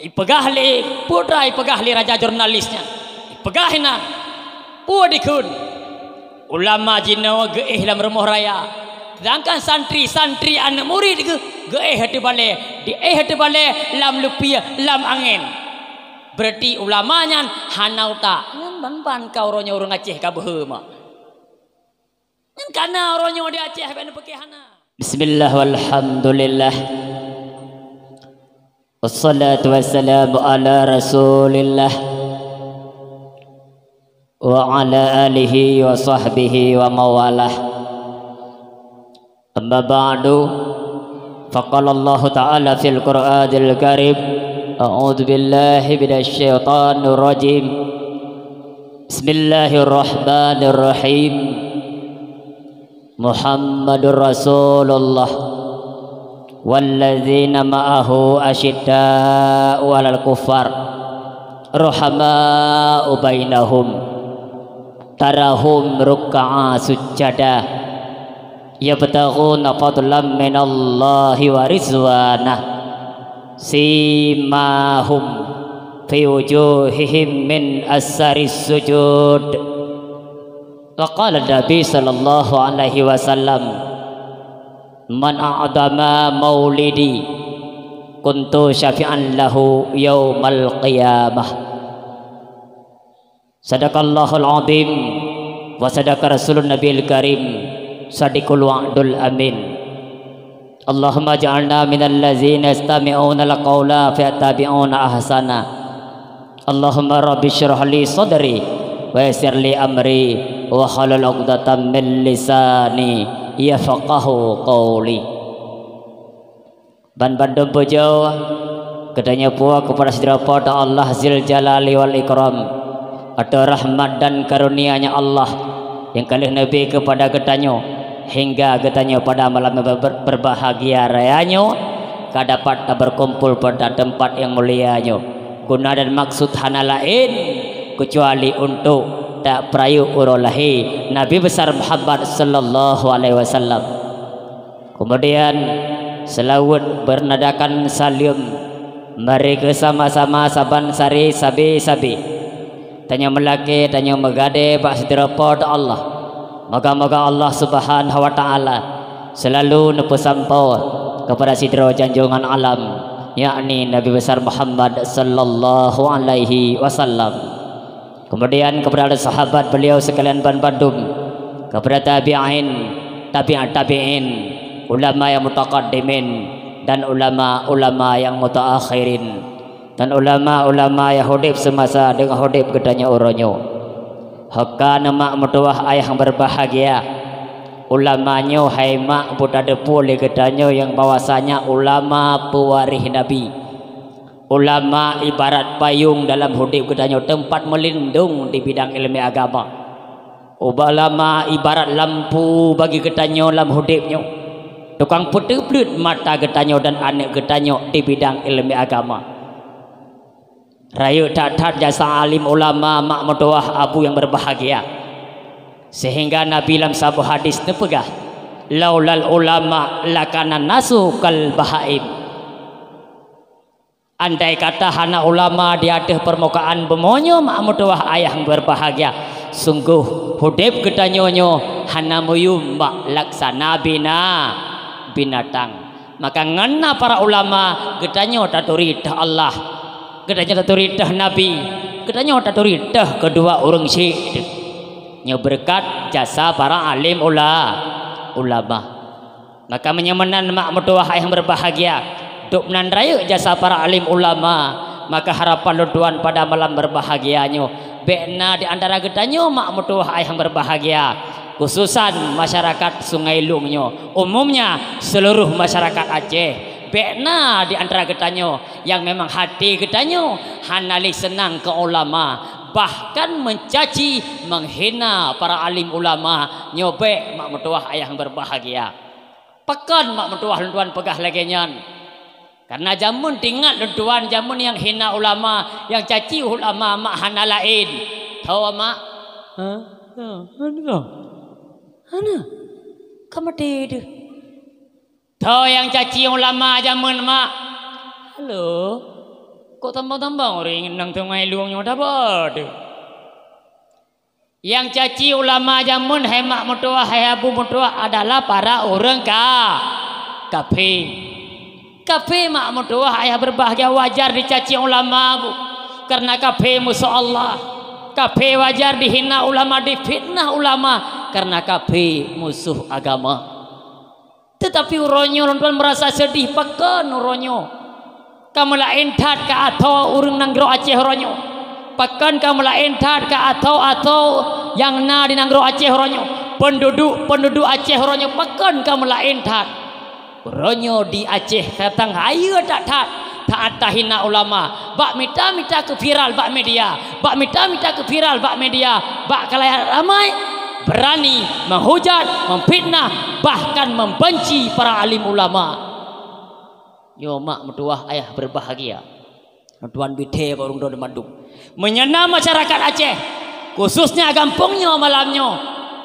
ipegah li putra ipegah li raja jurnalisnya ipegah na puadikun ulama jinawa geih dalam rumah raya sedangkan santri-santri anak murid ke geih hati balai di eh hati balai lam lupia lam angin berarti ulamanya hanau tak ngan ban kau ronyo urang Aceh ka beuma ngan kana ronyo di Aceh ben pekehana bismillah walhamdulillah والصلاة والسلام على رسول الله وعلى آله وصحبه ومواله أما بعد فقال الله تعالى في القرآن الكريم أعوذ بالله من الشيطان الرجيم بسم الله الرحمن الرحيم محمد رسول الله والذين معه أشداء على الكفار رحماء بينهم تراهم ركعا سجدا يبتغون فضلا من الله ورزوانه سيماهم في وجوههم من أسر السجود وقال النبي صلى الله عليه وسلم Man a'adama maulidi Kuntu syafi'an lahu yawmal qiyamah Sadaqallahul azim Wa sadaqa rasulun nabiil karim Sadiqul wa'adul amin Allahumma ja'alna minal lazina istami'una laqawla Fiatabi'una ahsana Allahumma rabbi syurahli sadri Wa yasirli amri Wa halal uqdatan min lisani Wa halal uqdatan min lisani ia faqahu qawli ban bandom bojo kedanya puak kepada sidra pada Allah zil jalali wal ikram ada rahmat dan karunianya Allah yang kalih nabi kepada ketanyo hingga ketanyo pada malam ber berbahagia rayanya. kadapat tak berkumpul pada tempat yang mulianyo Kuna dan maksud hana lain kecuali untuk tak perayu uro Nabi besar Muhammad sallallahu alaihi wasallam. Kemudian selawat bernadakan salium mereka sama-sama saban sari sabi sabi. Tanya melaki, tanya megade, pak sederapod Allah. Moga-moga Allah subhanahu wa ta'ala Selalu nepo sampau Kepada sidra janjungan alam Yakni Nabi Besar Muhammad Sallallahu alaihi wasallam Kemudian kepada sahabat beliau sekalian ban bandum kepada tabi'in, tabi'at tabi'in, ulama yang mutaqaddimin dan ulama-ulama yang mutaakhirin dan ulama-ulama yang hidup semasa dengan hidup kedanya urunyo. Hakka nama mutuah ayah yang berbahagia. Ulamanyo hai mak budade pole kedanyo yang bawasanya ulama pewaris Nabi. Ulama ibarat payung dalam hudib kedanya tempat melindung di bidang ilmu agama. Ulama ibarat lampu bagi kita kedanya dalam hudibnya. Tukang putih mata kita kedanya dan anak kita kedanya di bidang ilmu agama. Rayu tatat jasa alim ulama mak mudoah abu yang berbahagia. Sehingga Nabi dalam sabu hadis terpegah. Laulal ulama lakanan nasu kal bahaim. Andai kata hana ulama di atas permukaan bemonyo mak mutuah ayah berbahagia. Sungguh hudep kita nyonyo hana muyu mak laksana bina binatang. Maka ngana para ulama kita nyonyo taturi dah Allah, kita nyonyo taturi dah Nabi, kita nyonyo taturi dah kedua orang si. Nyo berkat jasa para alim ula ulama. Maka menyemenan mak mutuah ayah berbahagia untuk menandai jasa para alim ulama maka harapan luduan pada malam berbahagianya bekna di antara getanya mak mutuah yang berbahagia khususan masyarakat sungai lungnya umumnya seluruh masyarakat Aceh bekna di antara getanya yang memang hati getanya hanali senang ke ulama bahkan mencaci menghina para alim ulama nyobek mak mutuah yang berbahagia pekan mak mutuah luduan pegah lagi nyan Karena jamun tinggal lentuan jamun yang hina ulama, yang caci ulama mak hana lain. Tahu mak? Ha? Ha? Ha? Ana. Kamu tidu. Tahu yang caci ulama jamun mak? Halo. Kok tambang-tambang orang ingin nang tengah luang yang dapat? Yang caci ulama jamun hai mak mutua, hai abu mutua adalah para orang ka. Kapi. Kafe mak mudoa ayah berbahagia wajar dicaci ulama bu. Karena kafe musuh Allah. Kafe wajar dihina ulama difitnah ulama. Karena kafe musuh agama. Tetapi uronyo lontuan merasa sedih pekan uronyo. Kamu lah entah ke atau urung nangro aceh uronyo. Pekan kamu lah entah ke atau atau yang na di nangro aceh uronyo. Penduduk penduduk aceh uronyo pekan kamu lah entah. Ronyo di Aceh datang ayo datat tak ada hina ulama. Bak mita mita ke viral bak media. Bak mita mita ke viral bak media. Bak kelayar ramai berani menghujat, memfitnah, bahkan membenci para alim ulama. Yo mak mertuah ayah berbahagia. Tuan bide warung dua demandung. Menyenam masyarakat Aceh, khususnya kampungnya malamnya,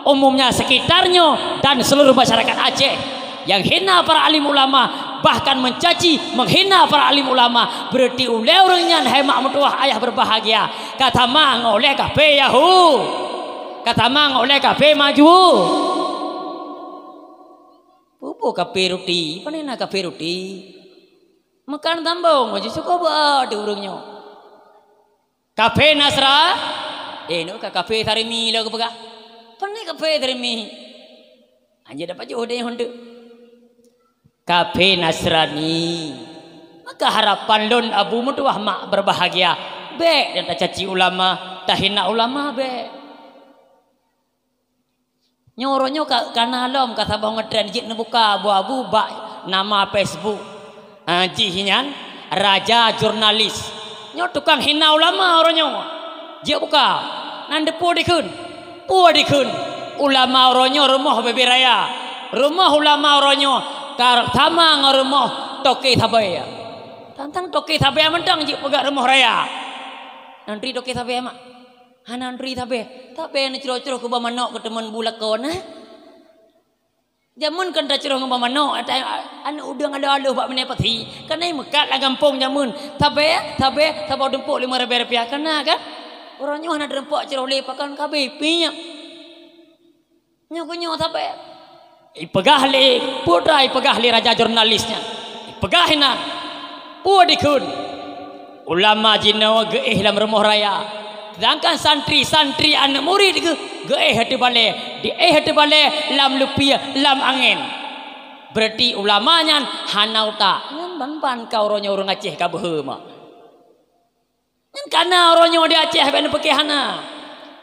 umumnya sekitarnya dan seluruh masyarakat Aceh yang hina para alim ulama bahkan mencaci menghina para alim ulama berarti oleh orangnya, yang hemak mutuah ayah berbahagia kata mang oleh kafe yahu kata mang oleh kafe maju pupuk kafe roti panena kafe roti makan tambang maju suka buat orangnya kafe nasra eh no kafe tarimi lagu pegah panena kafe tarimi anje dapat jodoh yang hendak kafir Nasrani. Maka harapan Lun Abu Mudwah mak berbahagia. Be dan tak caci ulama, tak hina ulama be. Nyoronyo ka kana alam ka sabah ngetren jik nebuka Abu Abu ba nama Facebook. Haji hinyan raja jurnalis. Nyo tukang hina ulama Oronyo Jik buka. Nan depo dikun. Puo dikun. Ulama oronyo rumah beberaya. Rumah ulama oronyo tar sama ngarumoh toki sampai ya. Tantang toki sampai ya mendang jik pegak rumah raya. Nanti toki sampai ya mak. Ha nantri sampai. Tapi yang ceroh-ceroh ke bama nok ketemuan bulak kau na. Ha? Jamun kan tak ceroh ke bama nok. Anak udang ada aduh buat menepati. Kan naik mekat lah gampung jamun. Tapi ya, tapi ya, tapi ya, lima ribu rupiah. Kena kan? kan? Orangnya mana terempuk ceroh lepakan kabe. Pinyak. Nyok-nyok sampai ya ipegah li pura ipegah li raja jurnalisnya ipegah na pua dikun ulama jino geih dalam rumah raya sedangkan santri-santri anak murid ge geih hati balai di eh hati balai lam lupia lam angin berarti ulamanya hanau tak ngan ban kau ronyo orang Aceh ka beuma ngan kana ronyo di Aceh ben peke hana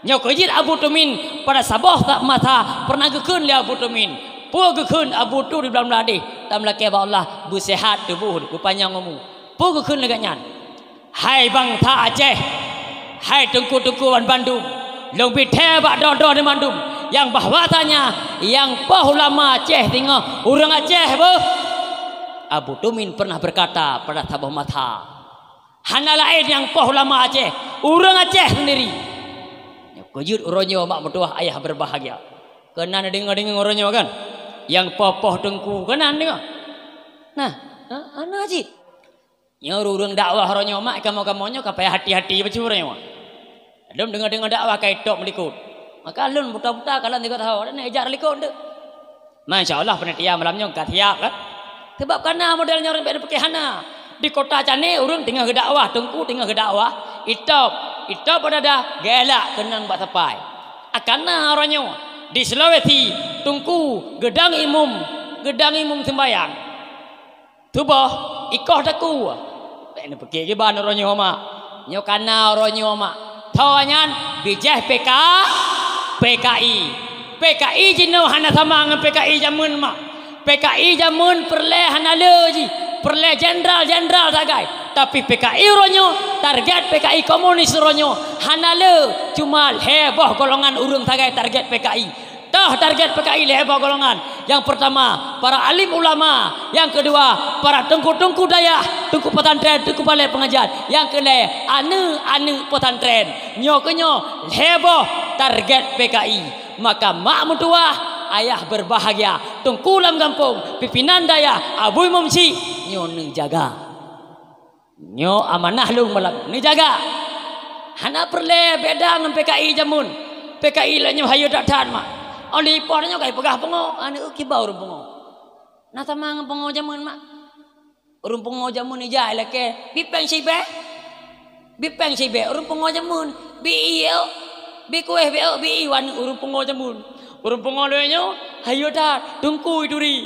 nyok Abu Tumin pada Sabah tak mata pernah gekeun di Abu Tumin Puh kekun abu tu di dalam ladih. Tak melakai bahawa Allah. Bu sehat tu buh. Bu panjang umu. Puh kekun lagi nyan. Hai bang tha Aceh. Hai tengku-tengku wan Bandung. Lumpi tebak dodo di Bandung. Yang bahawa tanya. Yang pahulama Aceh tengok. orang Aceh bu. Abu Tumin pernah berkata pada Tabah Mata, Hana lain yang pahulama Aceh. orang Aceh sendiri. Kujud urangnya mak mertua ayah berbahagia. Kena dengar-dengar urangnya kan? yang popoh dengku kenan dia. Nah, ha, anak haji. Nyuruh urang dakwah ro nyoma kamu kamu nyo kapai hati-hati becur nyo. Adam dengar-dengar dakwah kai tok melikut. Maka lun buta-buta kalau tiga tahu ada nak ejar likut de. Masyaallah penitia malamnya ka tiap kan. Sebab karena modelnya orang pakai pekehana. Di kota cane urang tinggal ke dakwah, tengku tinggal ke dakwah, itop, itop ada dah gelak kenang bak sampai. Akana ah, ro di Sulawesi tungku gedang imum gedang imum sembayang tubah ikoh daku ini eh, pergi ke bahan orang nyoma nyokana orang nyoma tawanya bijah PK PKI PKI jino hana sama dengan PKI zaman mak PKI zaman perle hana leji Perle jenderal jenderal sagai tapi PKI ronyo target PKI komunis ronyo hana le cuma heboh golongan urung sagai target PKI Tah target PKI lebar golongan. Yang pertama, para alim ulama. Yang kedua, para tengku-tengku daya Tengku petantren, tengku balai pengajian. Yang kedua, anu anu petantren. Nyo-kenyo, lebar target PKI. Maka mak mentua, ayah berbahagia. Tengku ulam kampung, pimpinan daya abu imam si. Nyo jaga. Nyo amanah lu malam. ni jaga. Hana perle beda dengan PKI jamun. PKI lah nyo hayu datan mak. Oh, lipornya kayak pegah pengo, ane ah, uki bau rumpung o. Nah, sama ngan jamun mak. Rumpung o jamun ija ala ke, bipeng si be, bipeng si be, rumpung jamun, bi iyo, bi kueh bi bi iwan, rumpung jamun. Rumpung o doenyo, hayo dar, tungku iduri.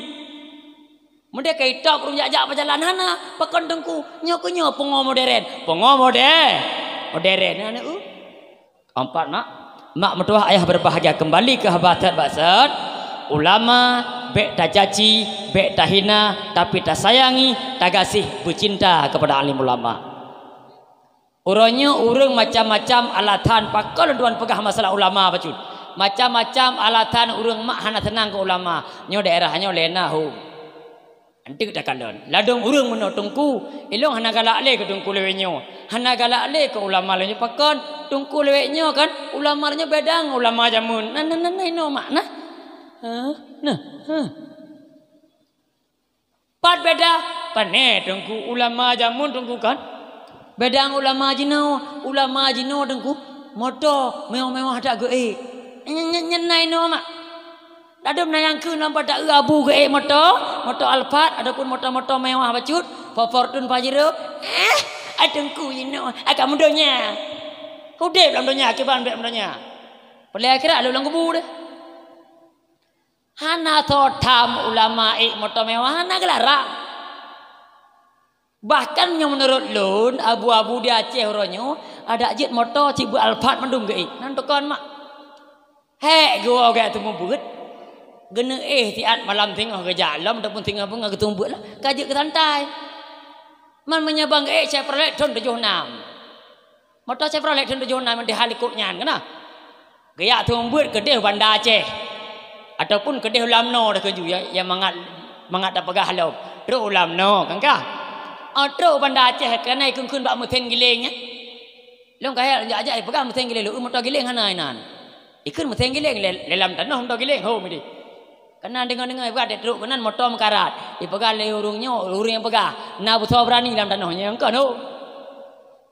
Mudah kayak tok rumja jak pajalan hana, pekon tungku, nyoku nyoku pengo modern, pengo modern, modern, ane u. Empat nak, mak mertua ayah berbahagia kembali ke habatan basan ulama baik tak caci baik tak hina tapi tak sayangi tak kasih bercinta kepada alim ulama Urangnya urang macam-macam alatan pakal duan pegah masalah ulama bacut. Macam-macam alatan urang mak hana tenang ke ulama. Nyo daerahnya lena hu. Nanti kita kalon. Ladung urung mana tungku. Ilong hana galak le ke tungku lewenyo. Hana galak le ke ulama lewenyo pakon. Tungku lewenyo kan. Ulama nya bedang ulama jamun. Nah, nah, nah, nah, nah, nah, nah. Nah, Pat beda. Pane tungku ulama jamun tungku kan. Bedang ulama jinau. Ulama jinau tungku. Motor mewah-mewah tak ke eh. Nyenyenyenai no mak. Nah. Ada menayangkan nampak tak rabu ke eh, motor. Alfat, ada pun motor-motor mewah macut, Fortun Pajero. Eh, ada ku you know. Akan mudahnya. Hudib lah mudahnya. Akibat ambil doanya. Pada akhirat ada ulang kubur dia. Hana tham ulama ik eh, motor mewah. Hana kelarak. Bahkan yang menurut lun. Abu-abu di Aceh Ada ajit motor cibu Alfat mendung ke ik. Eh. Nantukan mak. Hek gua gaya tu buat. Gena eh tiat malam tengah lah. ke jalan ataupun tengah pun ke tumbuk lah. Kajik ke santai. Man menyabang eh saya peralat tahun tujuh enam. Mata saya peralat tahun tujuh enam yang dihalikut nyan kena. Gaya tumbuk ke deh bandar Aceh. Ataupun ke deh ulam no dah keju yang, yang mangat, mangat tak pegah halau. Teruk ulam no kan kah? Ah, Teruk bandar Aceh kena ikun-kun buat mutin giling ya. Lom kaya ajak ajak eh, pegah mutin giling. Lom mutin giling kena inan. Ikun mutin giling lelam tanah mutin giling. Ho midi. Kena dengar-dengar ibu ada teruk kena motor mekarat. Ipegah le urungnya, urung yang pegah. Na butuh berani dalam tanahnya yang kau.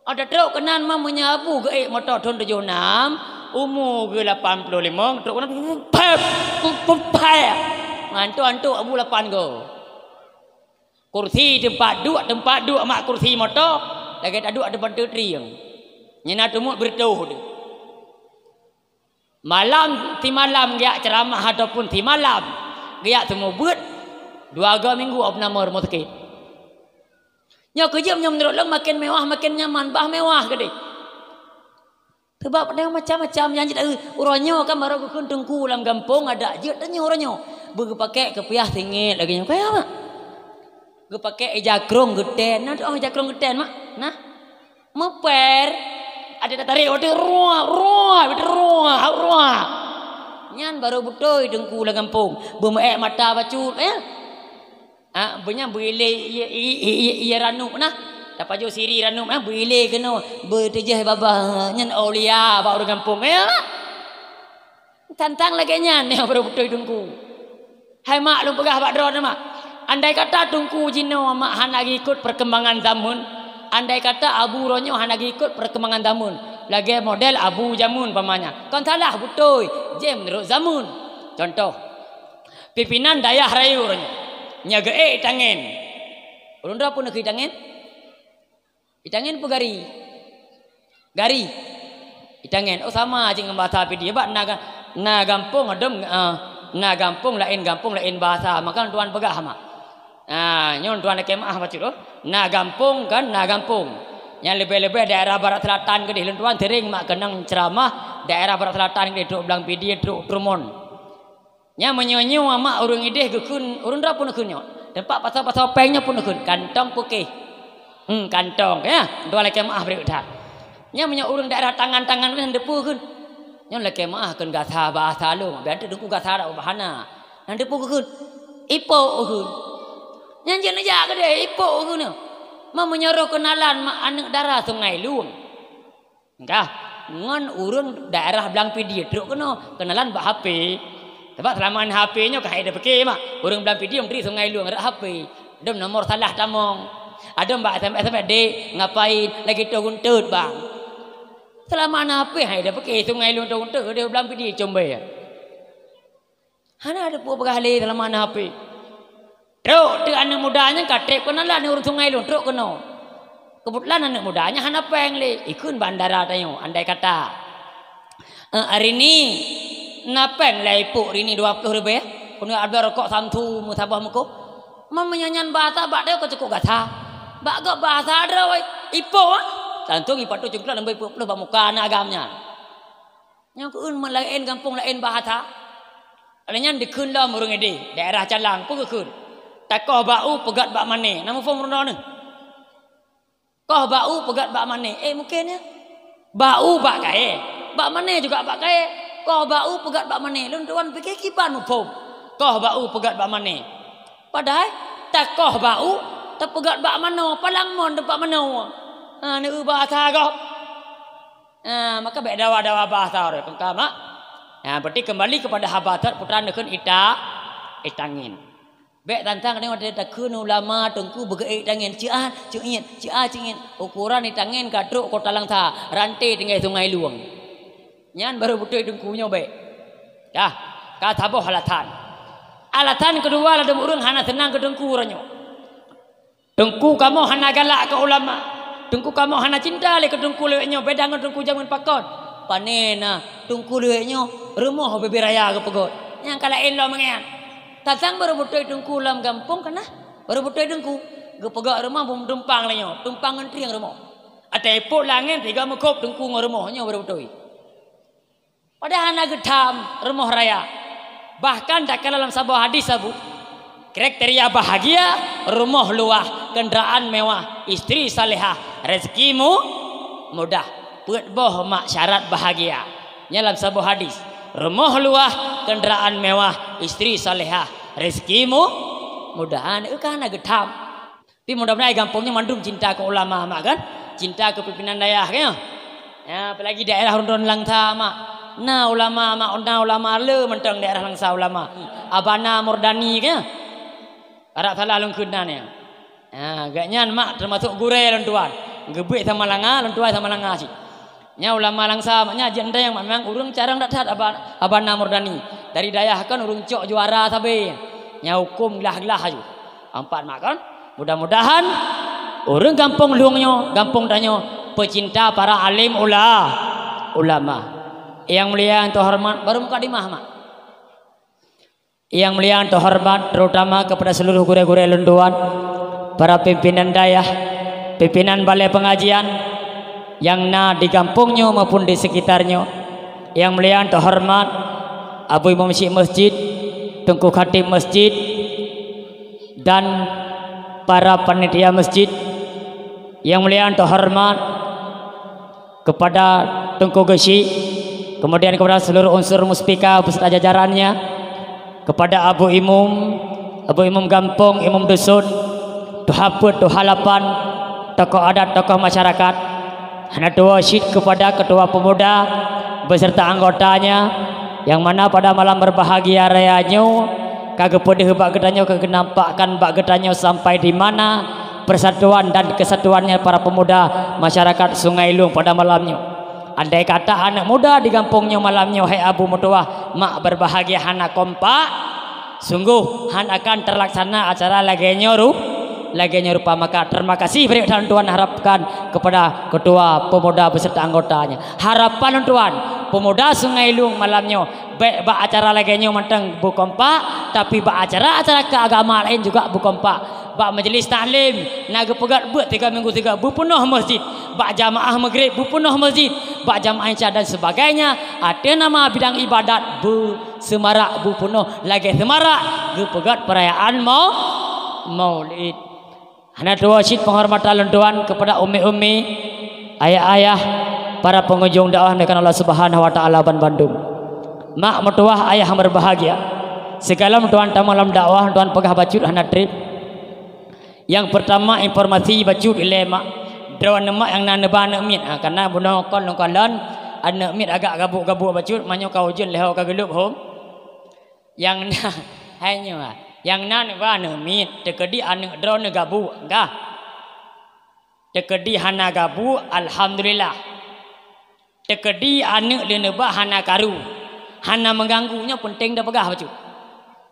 Ada teruk kena mah menyapu ke eh, motor tahun tujuh enam. Umur ke lapan puluh lima. Teruk kena pep, pep, Antu-antu abu lapan go. Kursi tempat dua, tempat dua mak kursi motor. Lagi tak dua tempat tu tri yang. Nyina tumut bertuh dia. Malam ti malam giak ceramah ataupun ti malam giak tumubut dua ga minggu op nama rumah sakit. Nya kerja menyam menurut lo makin mewah makin nyaman bah mewah ke gede. Sebab ada macam-macam yang jadi urangnya kan baru aku kentungku dalam kampung ada je tanya urangnya. Berpakai kepiah tinggit lagi. Kaya mak? Gue pakai ejakrong geten. Nah, oh ejakrong geten mak. Nah. Meper. അതിന്റെ തറയെ ഓട്ടി റോവാ ഞാൻ വരോ വിട്ടോ ഇടും കൂലകം പോവും മട്ട വച്ചൂ ഏ ഞാൻ വീട്ടിലേ ടപ്പജോ സീരി റണ്ണു ഞാൻ വീട്ടിലേക്കുന്നു വീട്ടിൽ ജയ ബാബ ഞാൻ ഓളിയാ പൗറുകം പോവും ഏ തന്താങ്ങളൊക്കെ ഞാൻ അവരോ വിട്ടോ ഇടും കൂ ഹൈ മാ അടുപ്പ അണ്ടായി കട്ടാട്ടും കൂ ചിന്നോ അമ്മ ഹാനാകി കൊട്ട് പ്രക്കം തമ്മുൻ Andai kata Abu Ronyo nak ikut perkembangan zaman. Lagi model Abu Jamun pamanya. Kan salah betul. Dia menurut zaman. Contoh. Pimpinan Dayah Rayu Ronyo. Nyaga eh tangan. Orang pun nak hitangin. Itangen pegari, gari. Itangen, Oh sama aja dengan bahasa api dia. Sebab nak na gampung. Adem, eh, na gampung lain gampung lain bahasa. Maka tuan pegah mak. Nah, ha, nyon dua nak kemah macam tu. Na gampung kan, na gampung. Yang lebih-lebih daerah barat selatan ke di Lentuan tering mak kenang ceramah daerah barat selatan ke di Truk Belang Pidi, Truk Trumon. Nya menyonyo mama urung idih gekun urung rapu nak kunyo. Tempat pasal-pasal pengnya pun kun kantong puke. Hmm kantong ya. Dua lagi mah beri utah. Nya menyo urung daerah tangan-tangan kan depu kun. Nya lagi mah kun gasa bahasa lu. Biar tu duku gasa dak bahana. nanti depu kun. Ipo kun. Yang jenis jaga dia hipok guna. Mau menyuruh kenalan mak anak darah sungai luang. Enggak. Ngan urung daerah belang dia, Teruk kena kenalan buat HP. Sebab selama ini HP-nya kaya dia pergi mak. Urung belang pidi yang beri sungai luang. Ada HP. Ada nomor salah tamong. Ada mbak SMS-SMS dek. Ngapain. Lagi tu guntut bang. Selama ini HP. Hai dia pergi sungai luang tu guntut. Dia belang pidi cumbaya. Hana ada pun berkali selama ini HP. Teruk tu anak mudanya katik kena lah ni urut sungai lu teruk kena. Kebetulan anak mudanya hana peng le ikun bandara tayo, andai kata. Uh, hari ni na peng le lah ipu hari ni 20 ribu ya. Kuno ada rokok santu mutabah muko. Mama nyanyian bahasa bak dia ko cukup gatha. Bak go bahasa ada wei ipu ah. Santu ipu tu cukup lah nambai ipu bak muka anak agamnya. Nyang ko un lain kampung lain bahasa. Alanya dikun lah murung edi daerah calang ko ke Takoh ba'u pegat bak mana? Nama form rendah ni. Koh ba'u pegat bak mana? Eh mungkin ya. Ba'u bak kaya. Bak mana juga bak kaya. Koh ba'u pegat bak mana? Lu tuan fikir kibar nu form. Koh ba'u pegat bak mana? Padahal takoh ba'u pegat bak mana? Palang mon tempat mana? Ha ni ubah kau. Ha maka baik dawa-dawa bahasa orang. Pengkamak. Ha berarti kembali kepada habatat putra nekun ita itangin. Bek tantang tengok dia tak kena ulama tungku bergeik tangan ciat ah, ciat ciat ah, ciat ukuran ni tangan kadruk kota langsa rantai tinggal sungai luang. Nyan baru tungku tungkunya baik. Dah kata boh alatan. Alatan kedua lah dem urang hana tenang ke tungku urangnya. Tungku kamu hana galak ke ulama. Tungku kamu hana cinta le ke tungku leweknya beda dengan tungku jangan pakot. Panena lah, tungku leweknya remuh beberaya ke pegot. Yang kala elo lah mengian. Tatang baru butoi tungku dalam kampung, kena baru butoi tungku. Gue pegak rumah bum tumpang lagi, tumpang entri yang rumah. Ada epok langen tiga mukop tungku ngurumahnya baru butoi. Pada anak getam rumah raya. Bahkan tak kala dalam sebuah hadis abu kriteria bahagia rumah luah kendaraan mewah istri saleha, rezekimu mudah buat boh mak syarat bahagia Nyalam sebuah hadis rumah luah kenderaan mewah istri salehah rezekimu mudahan itu kan agak tam tapi mudah-mudahan gampangnya mandum cinta ke ulama mak kan cinta ke pimpinan daerah kan ya apalagi daerah rundun langta mak nah ulama mak na ulama le mentang daerah langsa ulama hmm. abana murdani kan Ada salah lungkunan ya Ah, ha, gaknya mak termasuk gurai lentuan. Gebek sama langa, lentuan sama langa sih. Nya ulama langsam, nya janda yang memang urung carang dak tahat aban aban nama Murdani. Dari dayah kan urung cok juara tapi nya hukum lah lah aju. Empat makan. Mudah-mudahan urung kampung luangnya, kampung tanya pecinta para alim ula ulama. Yang mulia yang terhormat baru muka di mahmak Yang mulia yang terhormat terutama kepada seluruh gure-gure lenduan para pimpinan dayah, pimpinan balai pengajian, yang na di kampungnya maupun di sekitarnya yang mulia dan hormat Abu Imam Syekh Masjid Tengku Khatib Masjid dan para panitia masjid yang mulia dan hormat kepada Tengku Gesi kemudian kepada seluruh unsur muspika beserta jajarannya kepada Abu Imam Abu Imam kampung, Imam Dusun Tuhapu, Tuhalapan tokoh adat, tokoh masyarakat Anatua Syed kepada Ketua Pemuda beserta anggotanya yang mana pada malam berbahagia rayanya kagepodeh bak getanyo kagenampakan bak getanyo sampai di mana persatuan dan kesatuannya para pemuda masyarakat Sungai Lung pada malamnya. Andai kata anak muda di kampungnya malamnya hai Abu Mutua mak berbahagia anak kompak sungguh han akan terlaksana acara lagi ruh lagi rupa maka terima kasih beri dan Tuhan harapkan kepada ketua pemuda beserta anggotanya harapan tuan pemuda Sungai Lung malamnya baik ba acara lagi nyu menteng bukompa tapi ba acara acara keagamaan lain juga bukompa ba majlis taklim naga pegat bu tiga minggu tiga bu penuh masjid ba jamaah maghrib bu penuh masjid ba jamaah insya dan sebagainya ada nama bidang ibadat bu semarak bu penuh lagi semarak ge pegat perayaan mau maulid hanya dua syid penghormatan Tuhan kepada umi-umi, ayah-ayah, para pengunjung dakwah mekan Allah Subhanahu wa taala ban Bandung. Mak mertua, ayah berbahagia. Segala tuan tamu dalam dakwah tuan pegah bacut hana trip. Yang pertama informasi bacut lemak. Dewan nama yang nan ban amin. Ha, karena bunuh kon nang kalan anak mit agak gabuk-gabuk bacut manyo kau jen leho ka gelup hom. Yang hanya ha yang nan wa ne mi tekedi an dron gabu ga tekedi hana gabu alhamdulillah tekedi an le ne ba hana karu hana mengganggunya penting da pegah baju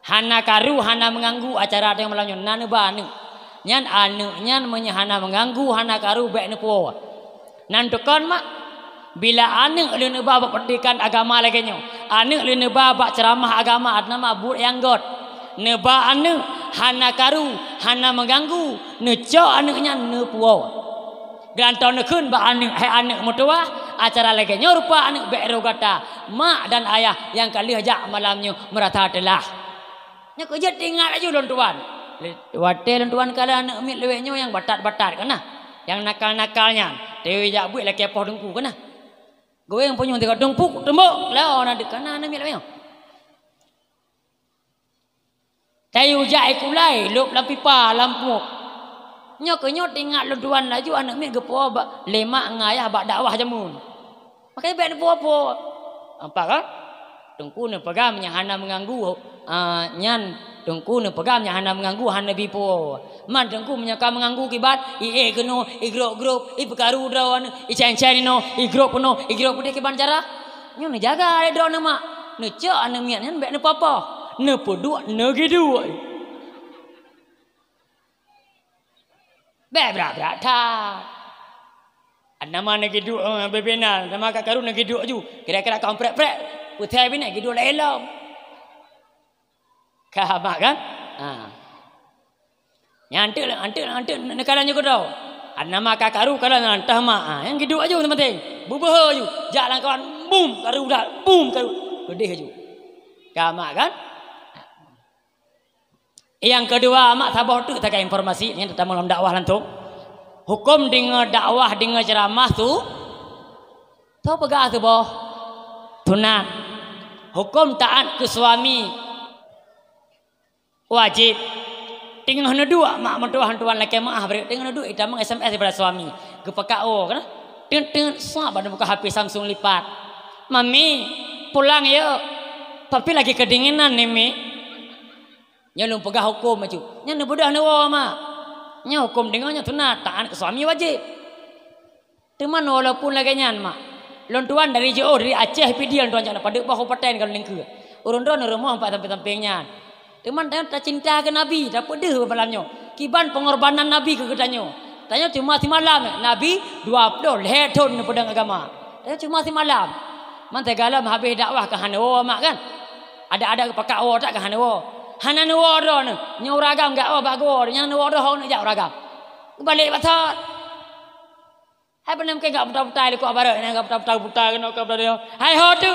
hana karu hana mengganggu acara ada yang melanyun nan ba ne nyan an nyan menye hana mengganggu hana karu be ne po nan tekan mak bila anak lene ba pendidikan agama lagi nyo anak lene ba ceramah agama adna ma bu yang god ne ba ane hana karu hana mengganggu ne cho anaknya ne puo gantau ne kun ba ane hai ane mutua acara lagi rupa ane beru kata mak dan ayah yang kali haja malamnya merata telah ne kuje tinggal aju don tuan Wate lan tuan kala anak mit lewenyo yang batat-batat kena. Yang nakal-nakalnya. Tewi jak buik lah kepoh dengku kena. Gue yang punya tiga dengku tembok. Lah orang ada kena anak mit lewenyo. Tai ujak iku lai lop la pipa lampu. Nyo ke nyo tingat leduan laju anak mi gepo ba lema ngaya ah, ba dakwah jamun. Makai ben popo. Apa ka? Tungku ne pegam nya hana mengganggu uh, ah, nyan tungku ne pegam nya hana mengganggu hana bipo. Man tungku nya ka mengganggu kibat i e eh keno i grok grok i pekaru drawan i chen no i grok no i grok de ke bancara. Nyo ne jaga ai drone mak. Ne cek anak mi nyan ben popo ne dua, ne giduwa bebra bra ta anama ne gidu eh, bebena sama kak karu ne dua ju kira-kira kompret pret putih bina gidu la elok lah. kahama kan ha nyantel lah, antel lah, antel ne kalanya ko tau anama kak karu kala antah ma ha, yang gidu aju teman-teman bubuh ju jalan kawan boom karu dah boom karu gede ju kahama kan yang kedua, mak tabah tu kita informasi yang tentang dalam dakwah lantuk. Hukum dengan dakwah dengan ceramah tu, apa pegah tu boh. Tunat. Hukum taat ke suami wajib. Tengah hendak dua mak mentua hantuan lelaki mak beri tengah hendak dua itu mak SMS daripada suami ke oh kan? Tengah tengah semua pada buka HP Samsung lipat. Mami pulang ya. Tapi lagi kedinginan nih mak. Nyalung pegah hukum macam tu. Nyalung budak ni wah mak. Nyalung hukum dengannya sunat. Tahan ke suami wajib. Teman walaupun lagi nyan mak. Lontuan dari Jo dari Aceh pergi dia lontuan jalan. Pada bahu kupatan kalau lingku. orang tuan rumah empat tempat-tempat nyan. Teman tanya tak cinta ke Nabi. Tak pedih ke malamnya. Kiban pengorbanan Nabi ke kita tanya. Tanya cuma si malam. Eh? Nabi dua puluh leher tahun di pedang agama. Tanya cuma si malam. Mantai galam habis dakwah ke Hanewa mak kan. Ada-ada pakat awak tak ke Hanewa. Hana ni wadah ni. Ni uragam gak apa bagor. Yang ni wadah hau uragam. Balik batal. Hai pernah mungkin gak putar putar lekuk abar. Nenek gak putar putar putar kenal kau berdaya. Hai hotu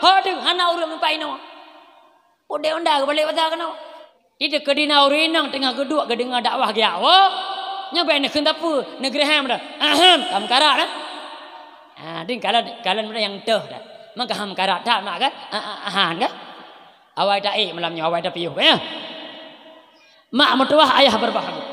hotu. Hana urum pun payno. Udah unda gak balik batal kenal. Ida kedi na urinang tengah kedua gedung dakwah wah gak apa. Yang pernah nak kenapa negeri ham dah. Ahem. Kamu karat dah. Ah, ding kalan kalan mana yang dah dah. Maka ham karat tak mak kan? Ahan ah, ah, ah, kan? Awai tak ik malamnya, awai tak piuh. Ya? Mak mertuah ayah berbahagia.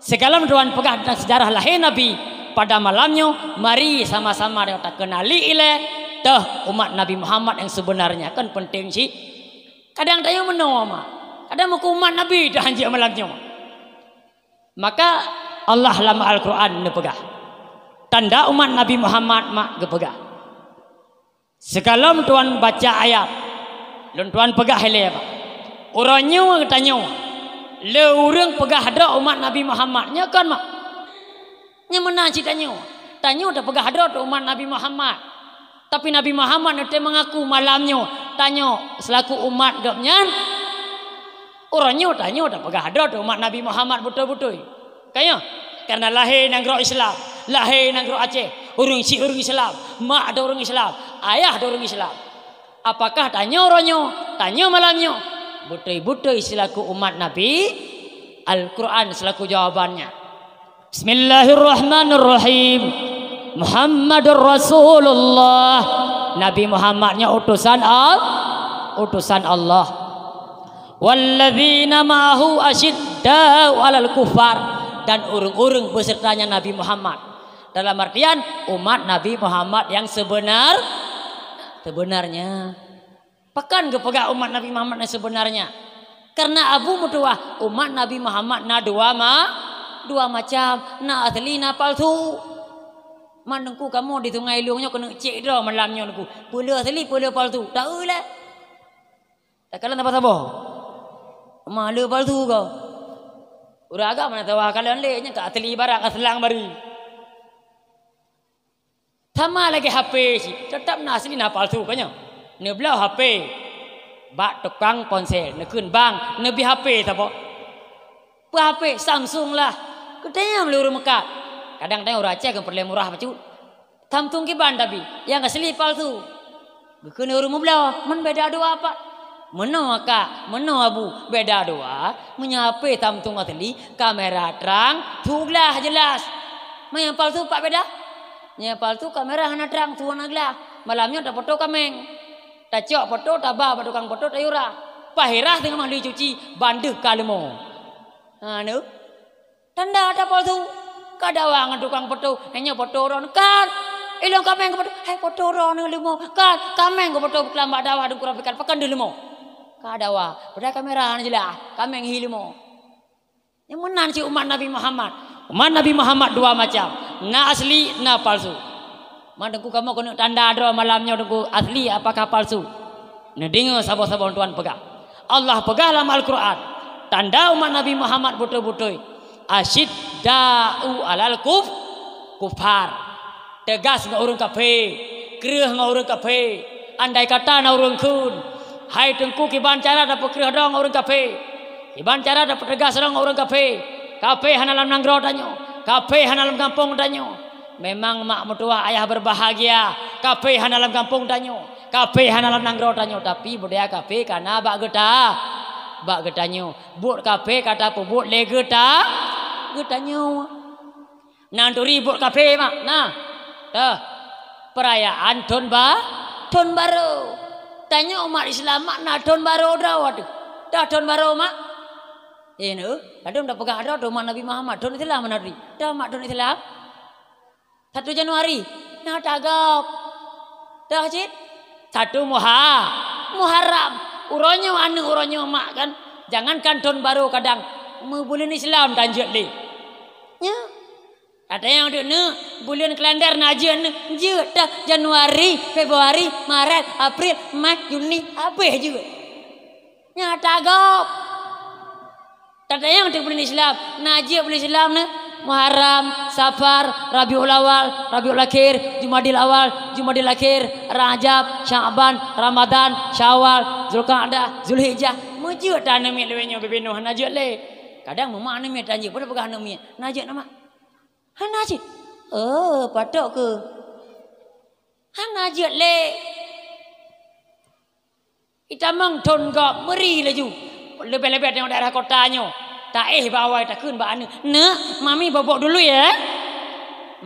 Segala mertuah pegah dan sejarah lahir Nabi pada malamnya. Mari sama-sama kita kenali ilah. Tuh umat Nabi Muhammad yang sebenarnya. Kan penting sih. Kadang tanya menawa mak. Kadang muka umat Nabi dah anjir malamnya. Maka Allah lama Al-Quran pegah. Tanda umat Nabi Muhammad mak pegah. Segala mertuah baca ayat. Lun tuan pegah helia. Orang nyu tanya. Le urang pegah ada umat Nabi Muhammad nya kan mak. Nya mana si tanya. Tanya ada pegah ada umat Nabi Muhammad. Tapi Nabi Muhammad nanti mengaku malamnya. Tanya selaku umat dia. Orangnya tanya ada pegah ada umat Nabi Muhammad betul-betul. Kaya. Karena lahir dan Islam. Lahir dan Aceh. Urung si urung Islam. Mak ada urung Islam. Ayah ada urung Islam. Apakah tanya orangnya? Tanya malamnya. Butai-butai selaku umat Nabi. Al-Quran selaku jawabannya. Bismillahirrahmanirrahim. Muhammadur Rasulullah. Nabi Muhammadnya utusan Allah. Utusan Allah. Walladzina ma'ahu asyiddau alal kufar. Dan urung-urung besertanya Nabi Muhammad. Dalam artian umat Nabi Muhammad yang sebenar sebenarnya pekan kepada umat Nabi Muhammad yang sebenarnya karena Abu Mutuah umat Nabi Muhammad na dua ma dua macam na asli na palsu manungku kamu di sungai luangnya kena cek dia malamnya aku pula asli pula palsu tak ulah tak kala apa sabo malu palsu kau Uraga mana tahu kalian lihatnya ke atli barang selang bari. Tama lagi HP. Tetap nak asli nak palsu banyak. Ne belau HP. Ba tukang ponsel. nak kun bang. Ne bi HP tapo. Pu HP Samsung lah. Kedanya beli urut muka. Kadang-kadang orang Aceh yang perlu murah macam tu. Samsung ke ban tapi. Yang asli palsu. Bukan urut mobil. Men beda dua apa? Mana ka, mana abu, beda doa, menyapai tamtung atli, kamera terang, tuglah jelas. Mana yang palsu, Pak Beda? Nya paltu kamera hana terang tuan agla. Malamnya ada foto kameng. Tak cok foto, tak bah, tak tukang foto, tak yura. Pahirah tengah mandi cuci, bandu kalimo. Ha, anu, tanda ada paltu. Kada wangan tukang foto, hanya foto orang kan. Ilo kameng ke foto, hei foto orang yang limo. Kan, kameng ke foto iklan mbak dawah dan kurang pikan pekan di limo. Kada wah, pada kamera hana jelah, kameng hilimo. Yang menang si umat Nabi Muhammad. Man Nabi Muhammad dua macam. Na asli, na palsu. Man dengku kamu kena tanda ada malamnya dengku asli apakah palsu. Ini dengar sabo-sabo tuan pegang. Allah pegang dalam Al-Quran. Tanda umat Nabi Muhammad betul-betul. Asyid da'u alal kuf. Kufar. Tegas dengan orang kafe. Kerih dengan orang kafe. Andai kata dengan orang kun. Hai tengku kibancara dapat kerih dengan orang kafe. Kibancara dapat tegas dengan orang kafe. Kapehan alam nanggro danyo. Kapehan dalam kampung danyo. Memang mak mertua ayah berbahagia. Kapehan dalam kampung danyo. Kapehan dalam nanggro danyo. Tapi budaya kape karena bak geda, Bak geda nyu. Buat kape kata pun buat le geda nyu. Nanturi buat kape mak. Nah. Dah. Perayaan ton ba. Ton baru. Tanya umat Islam makna ton baru dah. Waduh. Dah ton baru mak. Inu, eh? ada orang pegang ada doa Nabi Muhammad. Doa itu lah mana Doa mak doa itu lah. Satu Januari, nak tagap. Doa haji, satu muha, muharam. Uronyo anu uronyo mak kan? Jangankan doa baru kadang mubulin Islam tanjut ni. Ya. Ada yang duduk ni, bulan kalender najian ni, jeda Januari, Februari, Maret, April, Mac, Juni, apa je? Nyata gop, tak ada yang dikumpulkan Islam. Najib pun Islam. Ne? Muharram, Safar, Rabiul Awal, Rabiul Akhir, Jumadil Awal, Jumadil Akhir, Rajab, Syaban, Ramadan, Syawal, Zulqa'dah, Zulhijjah. Mujud tak nama yang lebih nyobi binuh Najib le. Kadang memang nama yang Najib. Pada pegang nama Najib nama. Han Najib. Oh, patok ke? Han Najib le. Kita mengtonggok meri lah หรือเป็นระเบียบในดาราก็ตาอยู่ตาเอ๋บ่าวไว้ตาขึ้นบ้านเนื้อมามีบอกบอกดูเลยเอ๋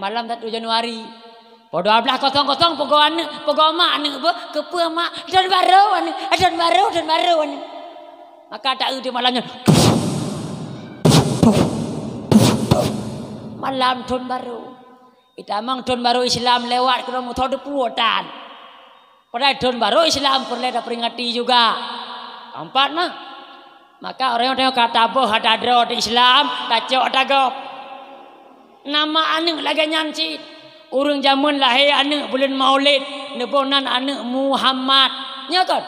มาลำตัดดูเดือนวารีพอดูอับลาก็ต้องก็ต้องปกอนปกอมาเนื้อเบ้อกระเพื่อมาเดือนบาร์เรวันเดือนบาร์เรวันเดือนบาร์เรวันมาคาตาอื่นที่มาลำเนื้อมาลำทุนบาร์เรวอิตามังทุนบาร์เรวอิสลามเลวัดกระมุทอดปูตาน Pernah tahun baru Islam pernah ada peringati juga. Empat mah maka orang-orang kata boh ada dro di Islam tak cok dago nama anak lagi nyanci urung zaman lahir anak bulan Maulid nebonan anak Muhammad nya kan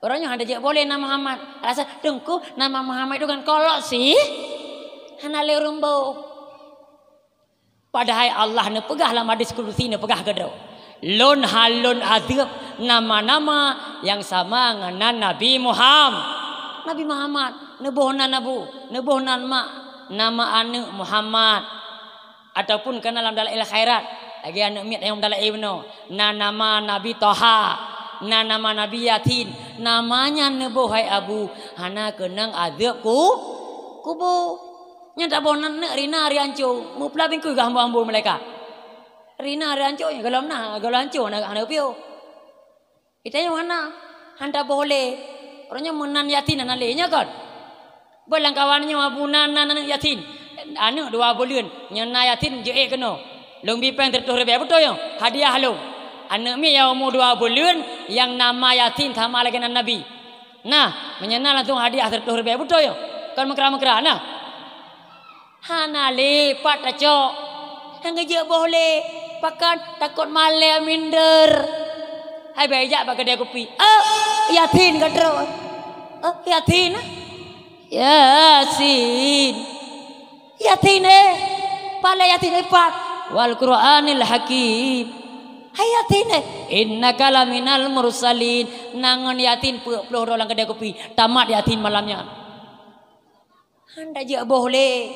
orang yang ada je boleh nama Muhammad rasa tungku nama Muhammad itu kan kolot sih hana lerumbo padahal Allah ne pegah lah madis kursi ne pegah lon halon adab nama-nama yang sama dengan Nabi Muhammad Nabi Muhammad nebonan Abu nebonan mak nama anak Muhammad ataupun kena dalam dalam khairat lagi anak mit yang dalam ibnu na nama Nabi Toha na nama Nabi Yatin namanya nebo Abu hana kenang azab ku kubu nya tabonan nak rina ari anco mu pula bingku ga hamba mereka rina ari anco galam na galam anco na hana piu itanya mana hanta boleh Orangnya menan yatin anak lehnya kan. Belang kawannya mampu nan yatin. Anak dua bulan. Nyana yatin je eh kena. Lung bipeng tertuh rebe. Betul ya? Hadiah lo. Anu mi yang umur dua bulan. Yang nama yatin sama lagi dengan Nabi. Nah. Menyana langsung hadiah tertuh rebe. Betul ya? Kan mekera-mekera. Nah. Hana lepat acok. Yang kerja boleh. Pakan takut malam minder. Hai bejak pakai dia kopi. Oh. Yasin kadro. Oh, Yasin. Yasin. Yasin eh. Pala Yasin eh, Pak. Wal Qur'anil Hakim. Hai Yasin eh. Inna kalaminal mursalin. Nangon Yasin puluh rolang kedai kopi. Tamat Yasin malamnya. Anda je boleh.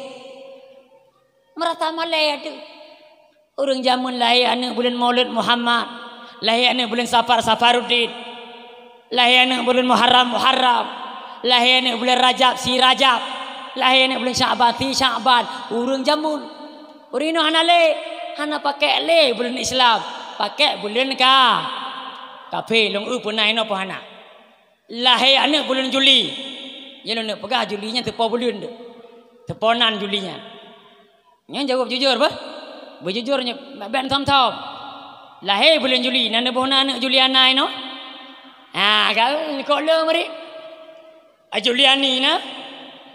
Merata malai ada. Orang zaman lahir anak bulan maulid Muhammad. Lahir anak bulan safar safaruddin. Safar Lahir anak bulan Muharram, Muharram. Lahir anak bulan Rajab, si Rajab. Lahir anak bulan Syaban, si Syaban. Urung jamun. Urino hana le, hana pakai le bulan Islam. Pakai bulan ka. Tapi long u pun naik nopo hana. Lahir anak bulan Juli. Ya lo nak pegah Julinya tepo bulan tu. Teponan Julinya. Yang jawab jujur apa? Bujurnya, ben tom tom. Lahir bulan Juli, nana bohna anak Juliana ino. You know? Haa, kau ni kola meri. Juliani na.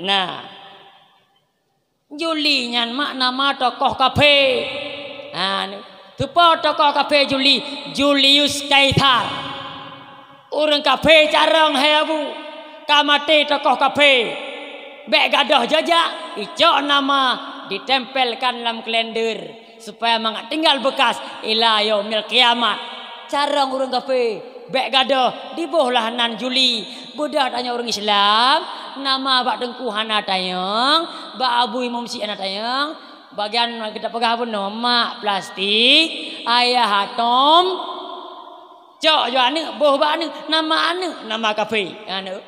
Nah. Juli nyan mak nama tokoh kafe. Haa, ni. Tupo tokoh kafe Juli. Julius Caesar, Urang kafe carang hai abu. Kamati tokoh kafe. Bek gadoh jaja, Icok nama ditempelkan dalam kalender. Supaya mangat tinggal bekas. Ilayo mil kiamat. Carang urang kafe. Kafe. Bek di dibuhlah nan juli. Budak tanya orang Islam, nama bak tengku hana tayang, bak abu imam si anak tayang, bagian kita pegah pun nama plastik, ayah atom, cok jo anak, buh bak anak, nama anak, nama kafe, anak.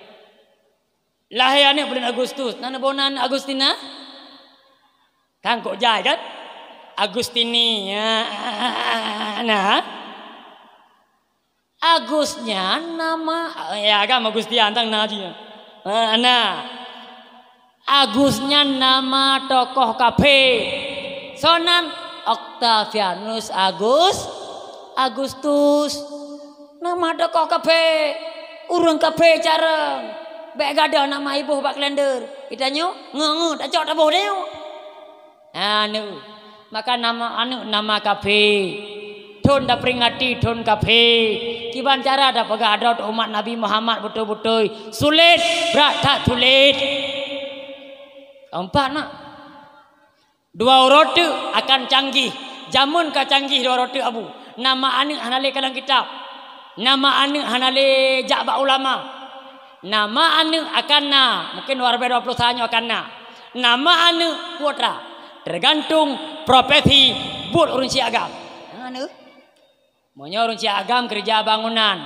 Lahir anak bulan Agustus, nana bonan Agustina, kang kok jaya kan? Agustini, ya. nah. Agusnya nama ya eh, kan Agus Tiantang Naji. Eh, nah, Agusnya nama tokoh KP. Sonan Octavianus Agus Agustus nama tokoh KP. Urung KP carang. Bek gadah nama ibu Pak Klender. Kita nyu ngengu tak cok tabuh dia. Anu, maka nama anu nama kafe Tun dah peringati, tun kafe. Kiban cara dah adat umat Nabi Muhammad betul-betul. Sulit, berat tak sulit. Empat nak. Dua roti akan canggih. Jamun ke canggih dua roti abu. Nama anak hanale kalang kitab. Nama anak hanale jakba ulama. Nama anak akan na. Mungkin warba 20 tahun akan na. Nama anak kuatra. Tergantung profesi buat urusi agama. Anak menyuruh si agam kerja bangunan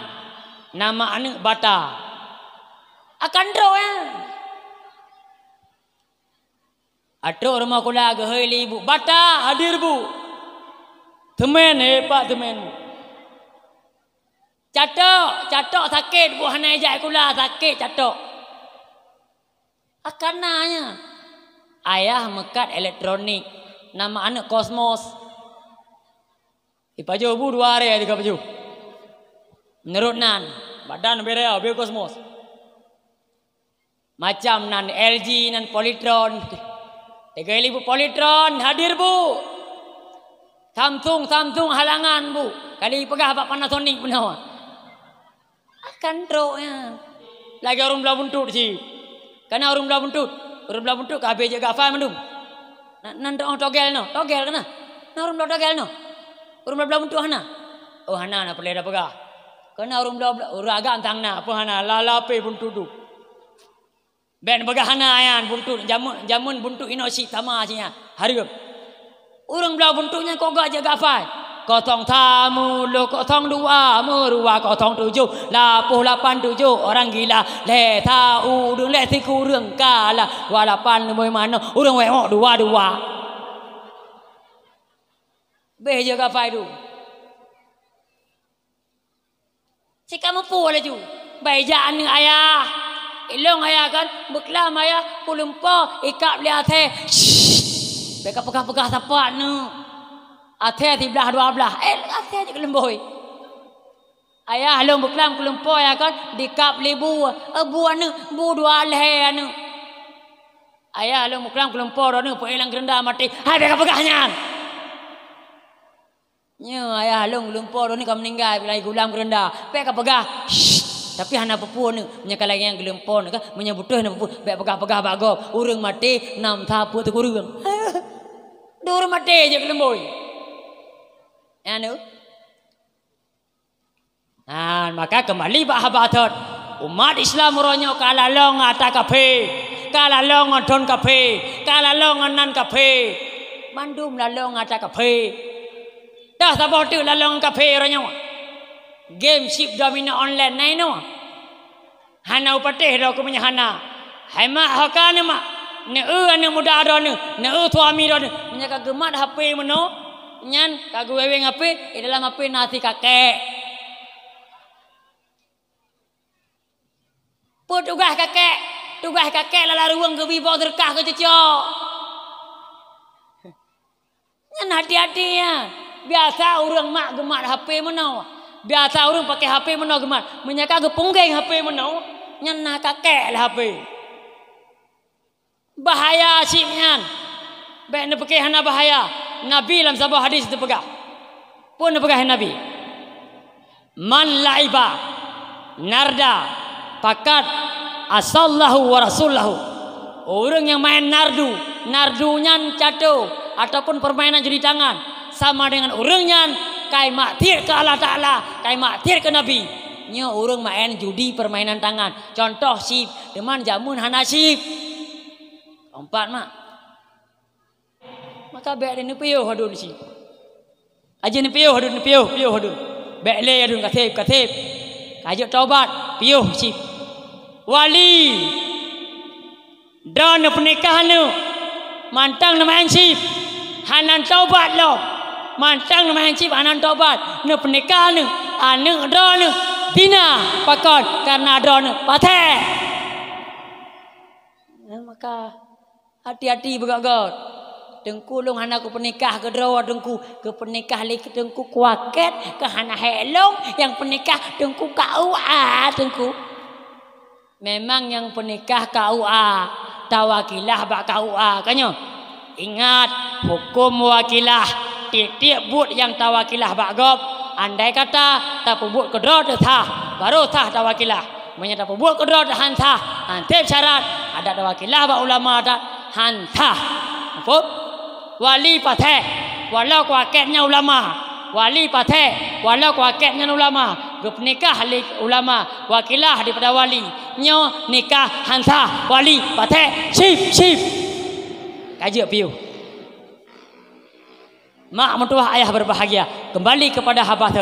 nama anak bata akan draw ya atau rumah kula gehili ibu bata hadir bu temen hebat temen catok catok sakit bu hanai jai kula sakit catok akan nanya ayah mekat elektronik nama anak kosmos Ipa jo bu dua hari ya, di kapju. Menurut nan, badan beraya bio kosmos. Macam nan LG nan Politron. Tiga ribu Politron hadir bu. Samsung Samsung halangan bu. Kali pegah apa Panasonic pun awak. Akan teruknya. Lagi orang belum tuntut si. Kena orang belum tuntut. Orang belum tuntut kabeh je gafal mandum. Nanti orang togel no, togel kena. orang belum togel no. ஒரு மாப்பிள்ள முட்டு ஹண்ணா ஓ ஹண்ணா நான் பிள்ளையிட போகா கண்ணா ஒரு மாப்பிள ஒரு அகான் தாங்கண்ணா அப்போ ஹண்ணா லா லா பே புண்டு பேன் போக ஹண்ணா ஆயான் புண்டு ஜம்மு ஜம்முன் புண்டு இனோசி தமா ஜியா ஹரிகம் ஒரு மாப்பிள புண்டு கோகா ஜே காஃபாய் கோத்தோங் தாமு லோ கோத்தோங் டுவா முருவா கோத்தோங் டுஜோ லா புலா பண்டு ஜோ ஒரங்கிலா லே தா ஊடு லே திக்கு உருங்காலா வாலா பண்ணு போய் மாண்ணோ உருங்க டுவா டுவா Beh je kapal tu. Cikak mampu lah tu. Baik jalan ni ayah. ilong ayah kan. Beklam ayah. Pulumpa. ikap beli ate. Baik kapal kapal kapal sapat ni. Ate di belah dua belah. Eh, ate je kelemboi. Ayah lo beklam kelumpa ayah kan. Dikap beli buah. Eh, buah ni. Buah dua leh ya ni. Ayah lo beklam kelumpa. Rana pun hilang gerenda mati. Hai, baik kapal kapal Ya, ayah long lung poro ni kau meninggal bila ikut lam kerenda. Baik kau pegah. Tapi hana pepu ni kalangan yang gelempor ni kan menyebutuh hana pepu baik pegah-pegah bagop urang mati enam tapu tu kurung. Dur mati je gelemboi. Ya, anu. Nah, maka kembali bah batot. Umat Islam ronyo kala long ata kafe, kala long ngon kafe, kala long ngon nan kafe. Mandum la long ata kafe. Dah tak bawa tu lalang kafe orang nyawa. Game ship domino online naik nyawa. Hana upatih dah aku punya Hana. Hai mak haka ni mak. Ni u ane muda ada ni. Ni u e tuami ada ni. Minya kagumat HP mana. Nyan kagu weweng HP. Ia dalam HP nasi kakek. Pun tugas kakek. Tugas kakek lalai ruang ke bibo terkah ke cucok. Nyan hati-hati ya. -hati, biasa orang mak gemar HP menau. Biasa orang pakai HP menau gemar. Menyaka gepunggeng HP menau. Nyana kakek lah HP. Bahaya asyik nyan. Baik ni pakai hana bahaya. Nabi dalam sebuah hadis tu pegah. Pun pegah Nabi. Man laiba narda pakat asallahu wa rasullahu. Orang yang main nardu, nardunya cato ataupun permainan jari tangan, sama dengan orangnya yang kai matir ke Allah Ta'ala, kai matir ke Nabi. Nya orang main judi permainan tangan. Contoh si Deman jamun hanasif. Empat mak. Maka baik ada nipiyo hadun si. Aja nipiyo hadun, nipiyo, piyo hadun. Baik leh hadun ya katib, katib. Kajuk taubat, piyo si. Wali. Dan pernikahan ni. Mantang nama ansif. Hanan taubat lah mantang nama hanci anak tobat nu pernikah nu anu drone dina pakot karena drone pate eh, maka hati-hati begagot Dengku lung ku pernikah ke drawa lah dengku ke pernikah lik dengku kuaket ke hana helong yang pernikah dengku kua ah, dengku memang yang pernikah kua ah, tawakilah bak kua ah, kanyo ingat hukum wakilah tiap-tiap buat yang tawakilah bagop. Andai kata tak buat kedrot dah, baru sah tawakilah. Menyata tak buat kedrot han tah. Antep ha, syarat ada tawakilah ba ulama ada han tah. Fup wali pathe walau kuaketnya ulama wali pathe walau kuaketnya ulama gup nikah halik ulama wakilah di pada wali nyo nikah hansa wali pathe chief chief kajuk piu Mak mertua ayah berbahagia. Kembali kepada habat.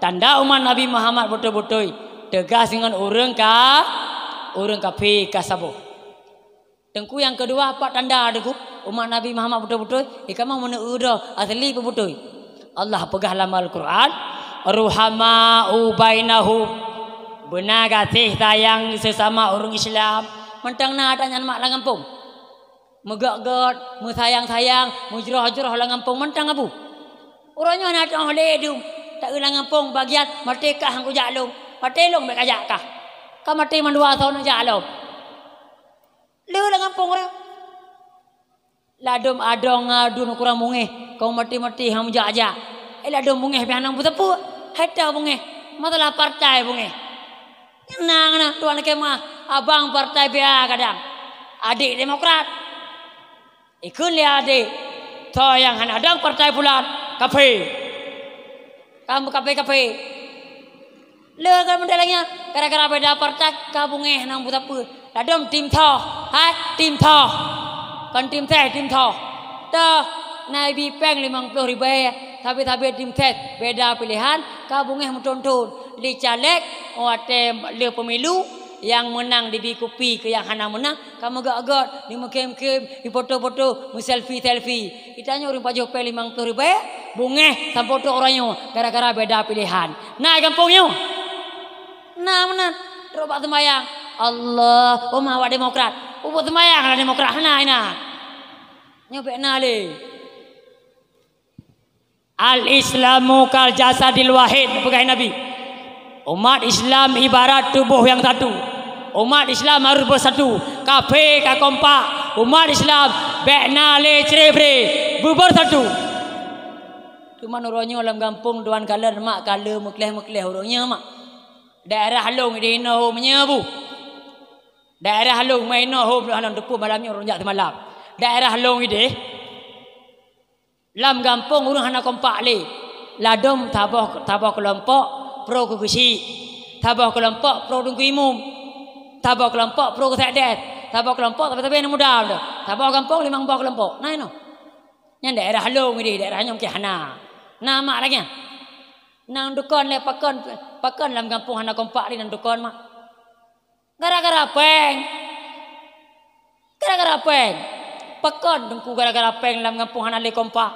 Tanda umat Nabi Muhammad betul-betul. Tegas dengan orang ka. Orang ka pi kasabuh. Tengku yang kedua apa tanda adeku? Umat Nabi Muhammad betul-betul. Ika mau menurut asli betul-betul. Allah pegah dalam Al-Quran. Ruhama'u bainahum. Benar kasih sayang sesama orang Islam. Mentang nak ada yang mak langgan pun megot-got, musayang-sayang, mujroh-jroh lah ngampung mentang abu. Orangnya nak tahu oleh itu, tak ada ngampung bagian, mati kah hangku jalung, mati long mereka jakah. Kau mati mandua tahun jalung. Lu lah ngampung orang. Ladum adong adun ah, kurang mungih, kau mati-mati hangku jajak. Eh ladum mungih, pihanang putepu, hatta mungih, matalah partai mungih. Nang nang tuan kemah abang partai biar kadang adik demokrat Ikut li adik. Toh yang hendak dong partai bulan. Kafe. Kamu kafe kafe. Lewat kan benda lainnya. kerana kira beda partai. Kamu ngeh nang buta pu. Lah, Dadong tim toh. Hai tim toh. Kan tim teh tim toh. Toh. Nabi peng lima puluh ribu ya. Tapi tapi tim teh beda pilihan. Kamu ngeh mutun-tun. Di caleg. Oh, ada lewat pemilu yang menang di kopi ke yang hana menang kamu gak gagot di mukim kim di foto foto di selfie selfie kita nyuruh orang pajak pe lima puluh ribu bunge tanpa foto orangnya gara gara beda pilihan nah kampungnya nah mana roba semayang Allah oh mahu demokrat ubat semayang lah demokrat hana ina nyobek nali Al Islamu kal di wahid pegawai nabi. Umat Islam ibarat tubuh yang satu. Umat Islam harus bersatu. Kafe, kakompak. Umat Islam bekna le cerebre. Bubur satu. Cuma orangnya dalam kampung tuan kala mak kala mukleh mukleh orangnya mak. Daerah halong di inohumnya bu. Daerah halung main inohum di halung depu malamnya orang jatuh malam. Daerah halong ide, Dalam kampung orang anak kompak le. Ladung tabah tabah kelompok pro ke kusi tabah kelompok pro dengku imum tabah kelompok pro ke sadat tabah kelompok tapi tapi yang muda ada tabah kelompok limang bah kelompok nah ini yang daerah halung ini daerah yang kehana nama lagi nang dukon le pakon pakon dalam kampung hana kompak di nang dukon mak gara-gara peng gara-gara peng pakon dengku gara-gara peng dalam kampung hana le kompak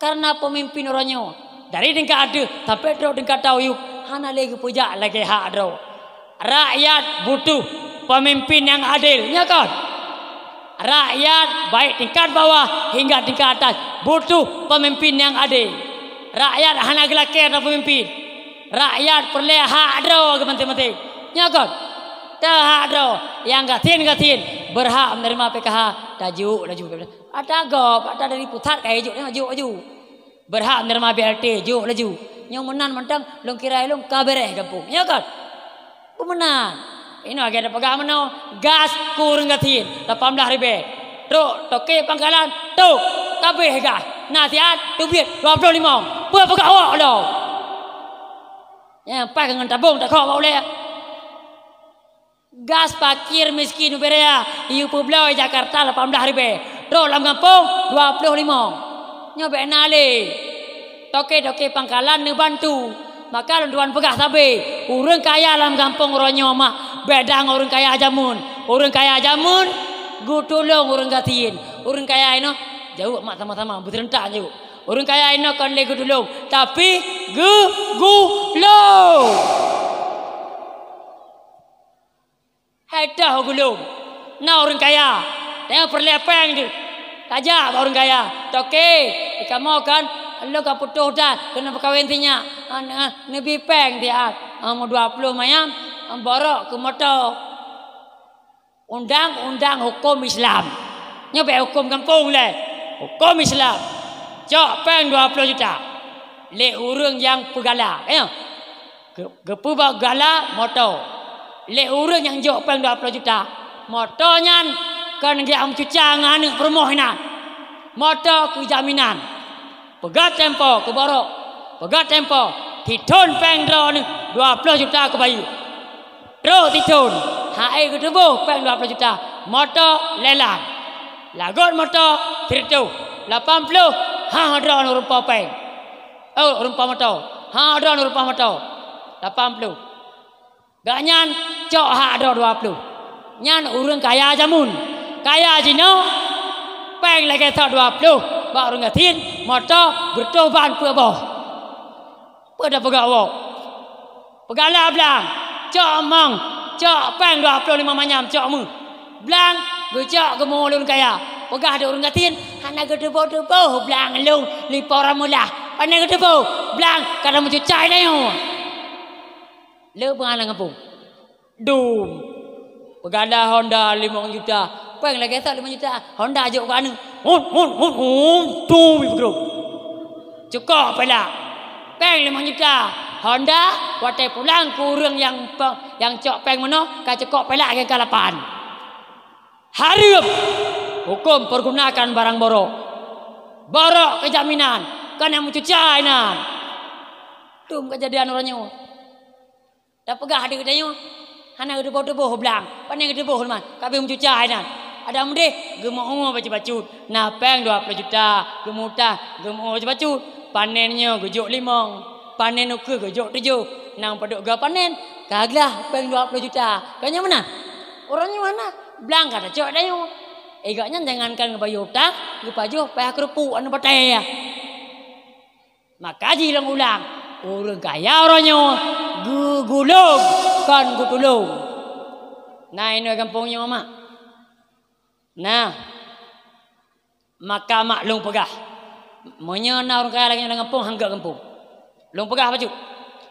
karena pemimpin orangnya dari ini tidak ada tapi ada yang kata hanya lagi puja lagi hak ada rakyat butuh pemimpin yang adil ya kan rakyat baik tingkat bawah hingga tingkat atas butuh pemimpin yang adil rakyat hanya gelakir ada pemimpin rakyat perlu hak ada ke penting-penting ya kan tak ada yang gatin-gatin berhak menerima PKH tak juk ada gop ada dari putar kayak juk ada juk berhak nerma BRT juk laju nyau menan mentang long kirai long kabereh kampung ya kan pemenan Ino agak ada pegang mana gas kurung ngatin 18 ribe. tro toke pangkalan tu tapi hega nasihat tu biet 25 buat pegak awak lo ya pai dengan tabung tak kau boleh gas pakir miskin beria Ibu Pulau Jakarta 18 ribu tro dalam kampung 25 ribu nyo nale toke toke pangkalan ne bantu maka lunduan pegah tabe Orang kaya alam kampung ronyo mah beda urang kaya jamun. Orang kaya jamun, gu tolong orang gatiin Orang kaya ino jauh mak sama-sama betul entak jauh Orang kaya ino kon le gu tolong tapi gu gu lo Hei dah gulung. Nah orang kaya. Tengok perlepeng dia raja orang kaya. Toke, jika mau kan? Lo kau putuh dah, kena berkahwin tinya. Ha, Nabi ha, peng dia, ha. umur dua puluh mayam, borok ke motor. Undang-undang hukum Islam. Nyobek hukum kampung leh. Hukum Islam. Cok peng dua puluh juta. Lek urung yang pegala. Ya. Gepu bawa galak, motor. Lek urung yang jok peng dua puluh juta. Motor nyan kan dia am cucang ane permoh na. Mata ku jaminan. Pegat tempo ku baro. Pegat tempo. Tidun pengdo ni dua puluh juta ku bayu. Ro tidun. Hai ku tebu peng dua puluh juta. Mata lelang. Lagot mata tirtu. Lapan puluh. Ha ada ane rupa peng. Oh rupa mata. Ha ada ane rupa mata. Lapan puluh. Ganyan cok ha ada dua puluh. Nyan urung kaya kaya jamun kaya aja no peng lagi tahu dua puluh baru ngatin moto bertobat pula boh pada pegawai pegala belang cok mong cok peng dua puluh lima manyam cok mu belang gucok kemulun kaya pegah ada orang ngatin anak gede boh de boh belang lu lipora mula hana gede boh belang kadang mencuci cai nayo lu pengalang apa Dum. Pegada Honda lima juta. Pang lagi kereta 5 juta. Honda ajak ke mana? Hon, hon, hon, hon. Tu, bro. Cukup pula. Pang 5 juta. Honda, buat pulang kurang yang yang cok pang mana, kau cukup pula ke kalapan. Harim. Hukum pergunakan barang borok. Borok kejaminan. Kan yang mencucai nak. Itu kejadian orangnya. Dah pegah hadir kejadian. Hanya ada bodoh-bodoh belang. Pandang ada bodoh-bodoh belang. Kami mencucai nak ada mende gemo ngo baca baca na peng dua puluh juta gemuta gemo baca baca panennya gejok limong panen uku gejok tuju nang peduk gak panen kagalah peng dua puluh juta kanya mana orangnya mana belang kata cok dayu Egaknya jangan kan ngebayu utang, ngepaju, payah kerupuk, anu patah ya. Maka jilang ulang, orang kaya orangnya, gugulung, kan gutulung. Nah ini kampungnya mama. Nah. Maka maklum pegah. Menyana orang kaya lagi dengan pung hangga kampung. Lung pegah baju.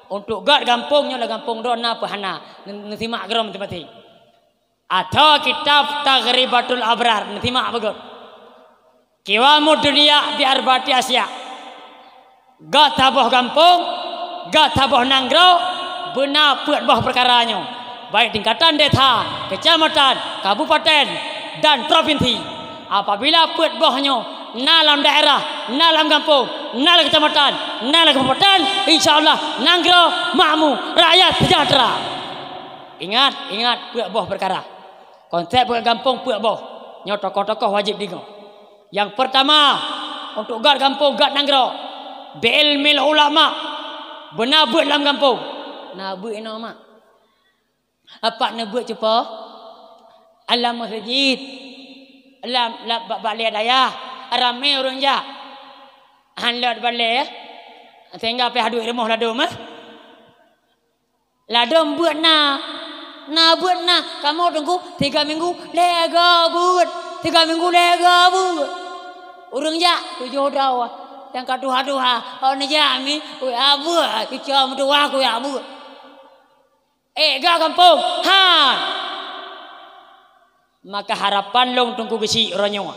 Untuk gad kampungnya lah kampung do na pahana ngesimak geram tempati. Atau kitab Taghribatul Abrar ngesimak bagut. Kiwamu dunia di Arbati Asia. Gak taboh kampung, gak taboh nanggro, benar buat perkara perkaranya. Baik tingkatan desa, kecamatan, kabupaten, dan provinsi. Apabila puat bohnya dalam daerah, dalam kampung, dalam kecamatan, dalam kabupaten, insyaallah nanggro mahmu rakyat sejahtera. Ingat, ingat buat boh perkara. Konsep buat kampung buat boh. Nyo tokoh-tokoh wajib digo. Yang pertama untuk gad kampung, gad nanggro. Bil mil ulama. Benar buat dalam kampung. nabu buat ino mak. Apa nak buat cepat? alam masjid alam balai daya ramai orang ja handlot balai ya eh. sehingga pe hadu remoh lado mah lado buat na na buat na kamu tunggu tiga minggu lega buat tiga minggu lega buat orang ja tujuh dawa ah. yang kaduh aduh ah. ha oh ni ja mi oi abu ah, kicau mutu aku ya abu eh ga kampung ha maka harapan long tunggu besi ronyo.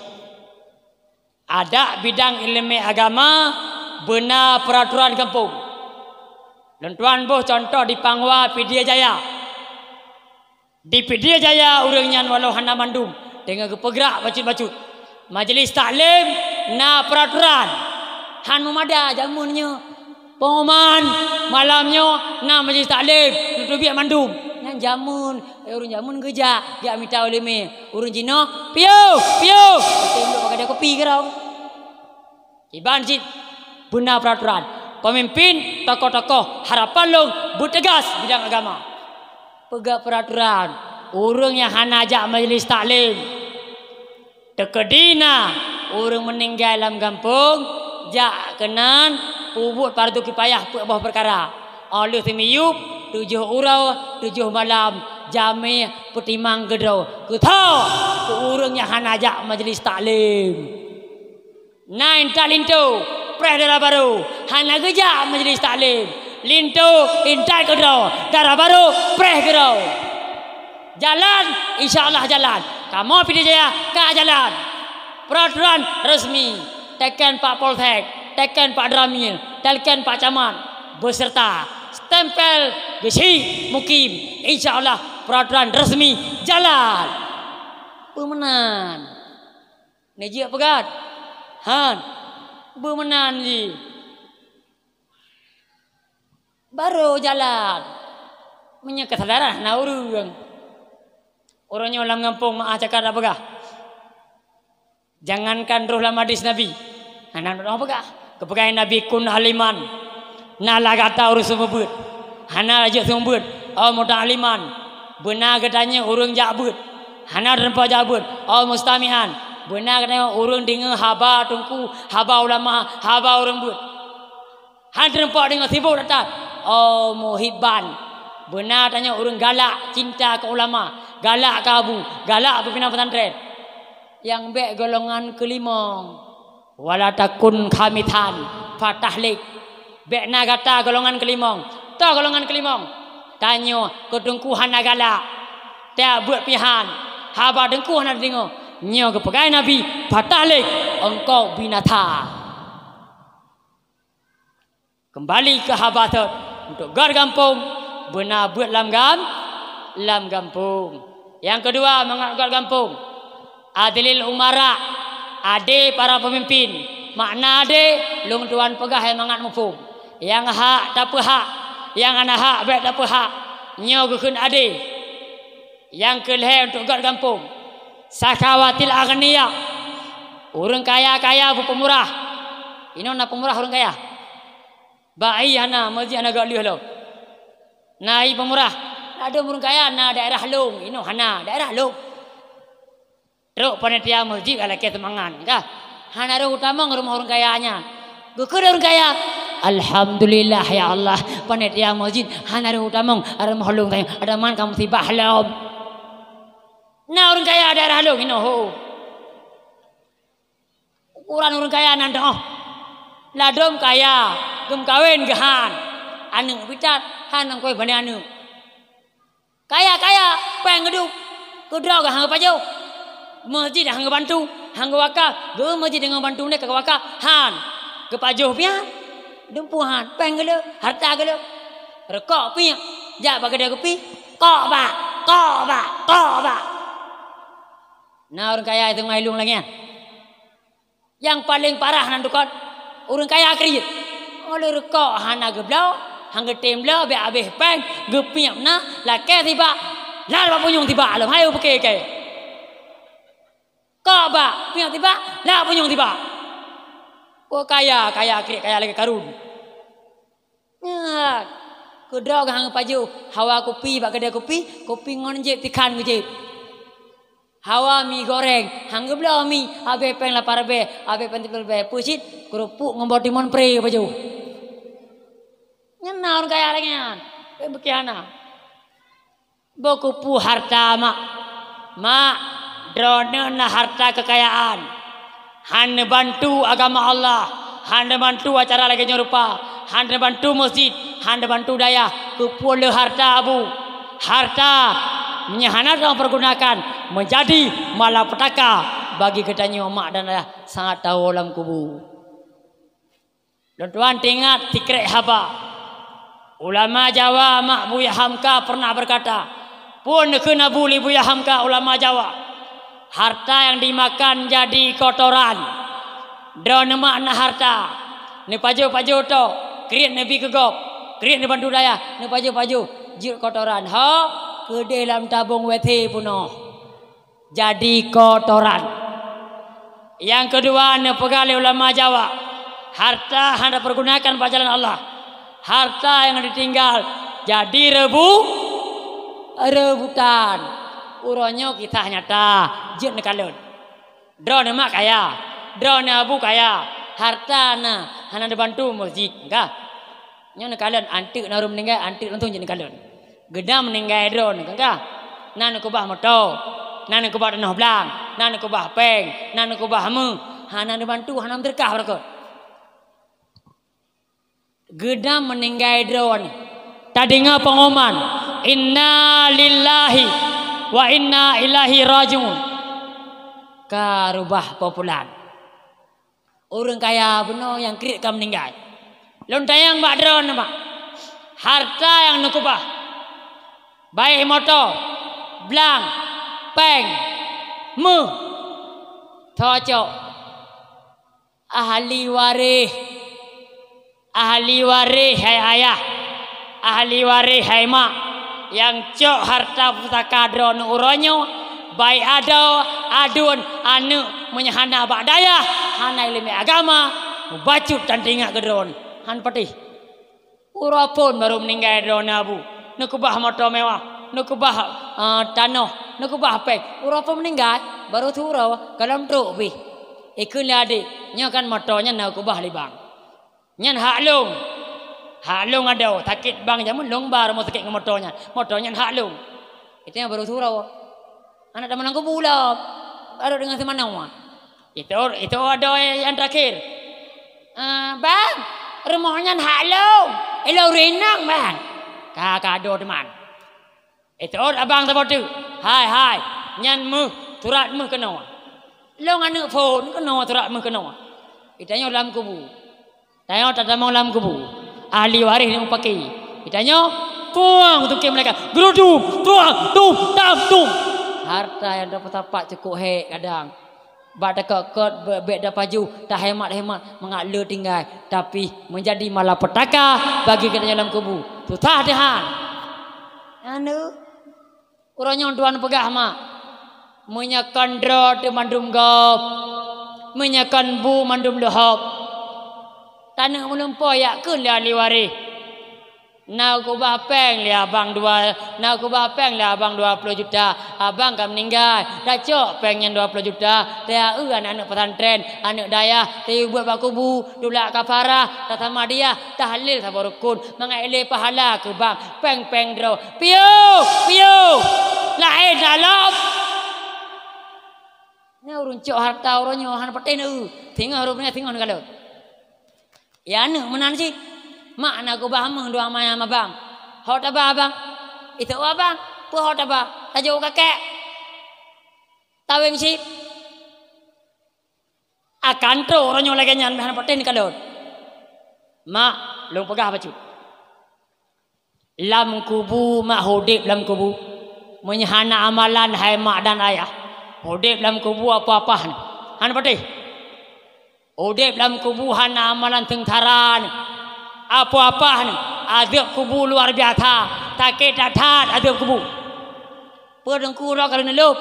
Ada bidang ilmu agama benar peraturan kampung. Dan tuan boh contoh di Pangwa Pidia Jaya. Di Pidia Jaya urangnya walau hana mandum dengan kepegerak bacut-bacut. Majlis taklim na peraturan. Hanu mada jamunnya. Pengumuman malamnya na majlis taklim tutup biak mandung jamun eh, urun jamun gejak dia minta oleh me urun jino piu piu tembok pakai dia kopi ke raung iban jit benar peraturan pemimpin tokoh-tokoh harapan lu butegas bidang agama pegak peraturan urung yang hana ajak majlis taklim tekedina urung meninggal dalam kampung jak kenan pubut partu kipayah pu perkara Allah timiyup tujuh urau, tujuh malam, jami putimang gedau. Kita tu orang yang akan ajak majlis taklim. Nain tak lintu, preh darah baru, akan ajak majlis taklim. Lintu, intai gedau, darah baru, perih gedau. Jalan, insya Allah jalan. Kamu pilih jaya, kak jalan. Peraturan resmi, teken Pak Poltek, teken Pak Dramil, teken Pak Camat, berserta tempel di besi mukim insyaallah peraturan resmi jalan pemenan neji apa gad han pemenan ji baru jalan menye kesadaran nauru yang orangnya ulam ngampung maaf ah, cakap apa gah jangankan ruh lama hadis nabi anak apa gah kepegawaian nabi kun haliman Nah lah kata orang sembut. Hana raja lah sembut. Oh muda aliman. Benar katanya orang jabut. Hana rempah jabut. Oh mustamihan. Benar katanya orang dengar haba tungku. Haba ulama. Haba orang buat. Hana rempah dengar sibuk datang. Oh muhibban. Benar tanya orang galak cinta ke ulama. Galak ke abu. Galak ke pindah pesantren. Yang baik golongan kelima. Walatakun khamithan. Fatahlik. Bek nak kata golongan kelimong. Tak golongan kelimong. Tanya ke dengkuhan nak galak. Tak buat pihan. Haba dengkuhan nak tengok. Nyo ke pegawai Nabi. Batalik. Engkau binata. Kembali ke haba tu. Untuk gar gampung, Benar buat lam gam. Lam gampung. Yang kedua mengatakan kampung. Adilil Umara. Adil para pemimpin. Makna adik, lung tuan pegah yang mangat mufung. Yang hak tapi hak. Yang anak hak baik tapi hak. Nyogu kun adi. Yang kelihai untuk kat kampung. Sakawatil agniya. Orang kaya-kaya pun pemurah. Ini orang pemurah orang kaya. Ba'i hana mazi hana gali halau. Nah, ini pemurah. Ada orang kaya na daerah long. Ini hana daerah long. Teruk panitia masjid kalau kita mangan. Kah? Hana ada utama rumah orang kayanya. Bukan orang kaya. Bukan orang kaya. Alhamdulillah ya Allah. Panitia ya masjid hanare utamong are mahalung tayo. Ada man kamu si bahlom. Na urang kaya ada rahalung ino ho. Ukuran urang kaya nan nando. Ladom kaya gum kawen gahan. Anu bicar han nang koy bani anu. Kaya kaya peng gedu. Kudro gahan pajo. Masjid hang bantu, hang wakaf, ge masjid dengan bantu ne ke wakaf han. Ke pajo pian dempuhan pen gelo harta gelo rekok pinya ja bagi dia kopi kok ba kok ba kok ba na urang kaya itu mai lung lagi ya. yang paling parah nan dukot urang kaya akri oleh rekok hana geblau hang getem lo be abeh pen gepiya na la ke tiba la ba punyung tiba alam hayo pake ke kok ba pinya tiba la punyung tiba, tiba. Oh kaya, kaya kira kaya lagi karun. Ya, kedua orang hang paju, hawa kopi, bak kedai kopi, kopi ngon je tikan je. Hawa mi goreng, hang ke belah mi, abe peng lapar be, abe pentil pel be, pusit kerupuk ngembot timon pre paju. Nyenaun kaya lagi an, be bekiana. Bokupu harta mak, mak drone na lah harta kekayaan. Hanya bantu agama Allah, hanya bantu acara lagi nyerupa, hanya bantu masjid, hanya bantu daya, kupul harta abu, harta menyahana dan pergunakan menjadi malapetaka bagi ketanya umat dan ayah sangat tahu dalam kubu. Dan tuan tingat tikrek haba. Ulama Jawa Mak Buya Hamka pernah berkata, pun kena buli Buya Hamka ulama Jawa harta yang dimakan jadi kotoran dan makna harta ni paju paju to kreat nabi kegop kreat ni bandu daya ni paju paju jir kotoran ha ke dalam tabung wethi puno jadi kotoran yang kedua ni pegali ulama jawa harta hendak pergunakan pajalan Allah harta yang ditinggal jadi rebu rebutan uronyo kita nyata jin kalon drone mak kaya drone abu kaya harta na hana de bantu masjid ga nya ne kalon antik na rum ninggal antik lantun jin kalon gedam ninggal drone ga nan ku bah moto nan ku bah de noh blang nan ku bah peng nan ku bah mu hana de bantu hana berkah berko gedam ninggal drone tadinga pengoman inna lillahi wa inna ilahi rajun karubah populan orang kaya benar yang kerit kau meninggal lon tayang mak dron mak harta yang nukubah baik motor blang peng mu tojo ahli waris ahli waris hai ayah ahli waris hai mak yang cok harta pusaka dron uronyo baik ado adun anu menyahana badaya hanai lima agama baca dan tinggal ke dron han peti urapun baru meninggal dron abu nukubah motor mewah nukubah eh, tanah nukubah apa urapun meninggal baru turau kalam tu bi ikut ni adik nyakan motornya nukubah libang nyan halung Halung ada. Takit bang jamun long bar mau sakit dengan motornya. Motornya halung. Itu yang baru surau. Anak dah menangku pula. Baru dengan si mana wa. Itu itu ada yang terakhir. Uh, bang, rumahnya halung. Elo renang bang. Kakak ado teman. Itu abang sebab tu. Hai hai. Nyan mu turat mu kena wa. Long anak phone kena turat mu kena wa. Itu dalam kubu. Tanya tak dalam kubu ahli waris yang pakai. Bidanya tuang untuk mereka. Gerudu, tuang, tu, tam, tu. Harta yang dapat tapak cukup hek kadang. Bak dekat kot, bak dah paju, dah hemat, hemat, mengaklu tinggal. Tapi menjadi malapetaka bagi kita dalam kubu. Tu tak ada Anu, Orangnya tuan pegah mak. Menyakan drot mandum gop. Menyakan bu mandum dehop tanah menumpu ya kun dia ahli waris nak aku bapeng dia abang dua nak aku bapeng dia abang dua puluh juta abang kan meninggal dah cok pengen dua puluh juta dia u ya, eh, anak anak pesantren anak daya dia ya, buat baku bu dulak kafara tak sama dia tahlil sama rukun mengaili pahala ke bang peng peng dro piu piu lahir dalam ini urun cok harta urunnya orang petin u tinggal rupanya tinggal kalau Ya ni mana ni Mak nak aku faham doa maya bang. Hot tak abang. Itu apa? Pu hau tak abang. Eh, tak jauh kakek. Tahu yang sih. Akan tu orang yang lagi nyanyi bahan poten kalau. Mak, lu pegah apa cik? Lam kubu, mak hodip lam kubu. Menyihana amalan hai mak dan ayah. Hodip lam kubu apa-apa. Han poten. Udip dalam kubuhan amalan tentaran. Apa-apa ni. Adib kubu luar biasa. Tak kira tak adib kubu. Pernah kurang kerana lup.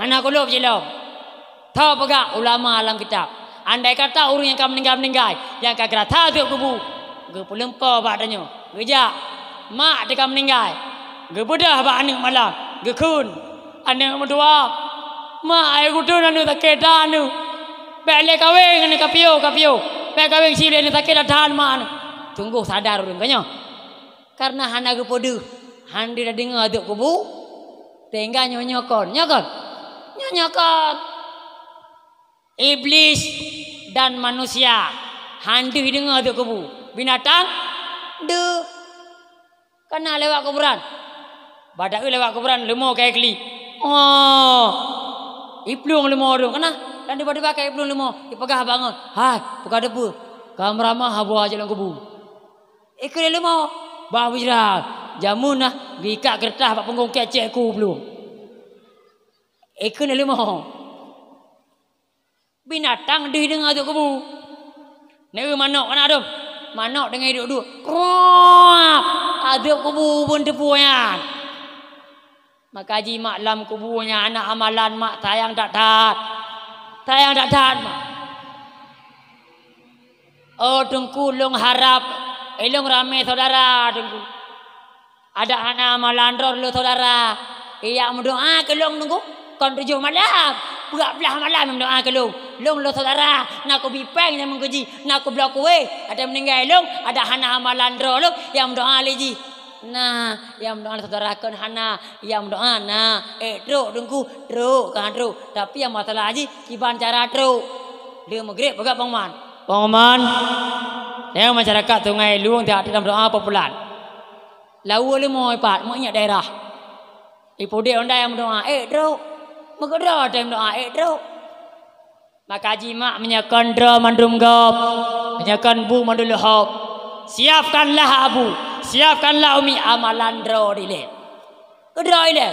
Anak aku lup je lup. Tahu apa ulama alam kitab Andai kata orang yang akan meninggal-meninggal. Yang akan kira tak adib kubu. Gepul lempar badannya. Gejak. Mak dia akan meninggal. Gepudah abang anak malam. Gekun. Anak mertua. Mak ayah kutu anak tak kira anak. Pele kawing ni kapio kapio. Pele kawing sih ni tak kira dahan man. Tunggu sadar orang kanya. Karena hana kepodu, handi dah dengar aduk kubu. Tengah nyonyokon, nyokon, nyonyokon. Iblis dan manusia handi dengar aduk kubu. Binatang, de, Karena lewat kuburan. Badak lewat kuburan lemo kayak Oh, iplung lemo orang. Kenapa? dan tiba-tiba kaya penuh lima dipegah bangun hai buka depu kam ramah habu aja lang kubu ikut lima bah bujrah jamun lah diikat kertas pak punggung kecek ku belum ikut lima binatang di dengar tu kubu Nabi mana kan ada mana dengan hidup duduk kerap ada kubu pun tepuan maka jimat dalam kuburnya anak amalan mak tayang tak tak tayang dak dan ma. Oh dengkulung harap elung rame saudara dengku. Ada hana malandor lu saudara. Iya mendoa kelong nunggu kon tujuh malam. Buat belah malam mendoa kelong. Long lu saudara nak ku bipeng yang mengkuji nak ku blok kuwe. Ada meninggal long ada hana malandor lu yang mendoa leji. Nah, yang mendoan satu kan hana, yang mendoan na, eh tru dengku tru kan tru. Tapi yang masalah aji kiban cara tru. Dia mengkrip bagai pengman. Pengman. Yang masyarakat sungai luang tiada dalam doa populer. Lalu lalu mau ipat, mau ingat daerah. Ibu dia onda yang mendoa, eh tru. Eh, Maka dia doa yang mendoa, eh tru. Maka jimak menyakan dra mandrum gop, menyakan bu mandul Siapkanlah abu siapkanlah umi amalan drorile. Drorile.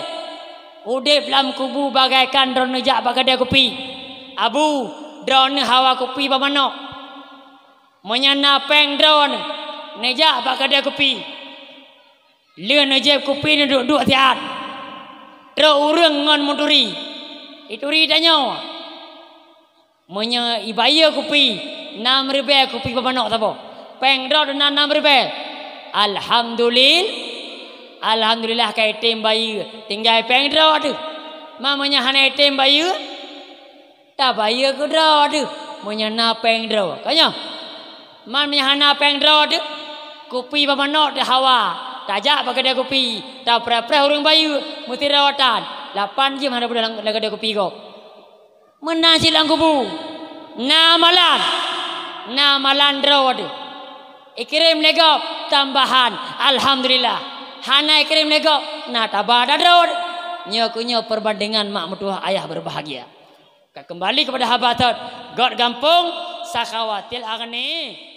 Udah dalam kubu bagaikan drone jak bagai dia kopi. Abu drone hawa kopi bapano. Menyana peng drone nejak bagai dia kopi. Lihat nejak kopi ni duduk dua tiad. Drone urung ngon muduri. Itu ri tanya. Menye ibaya kopi. Nam ribe kopi bapano tapo. Peng drone nan nam ribe. Alhamdulillah Alhamdulillah kaya tim bayu. Tinggal peng tu Mamanya hanya tim bayi Tak bayi aku draw tu Mamanya na peng Kanya Mamanya hanya peng draw tu Kupi bapa nak di hawa Tajak pakai dia kupi Tak pernah-pernah orang bayu Mesti rawatan Lapan jam hanya pun lagi dia kupi kau Menang silang kubu nama malam Na malam draw tu ikrim nego tambahan alhamdulillah hana ikrim nego nah tabah dadur nyokunyo perbandingan mak mertua ayah berbahagia kembali kepada habatan, god gampung sakawatil agni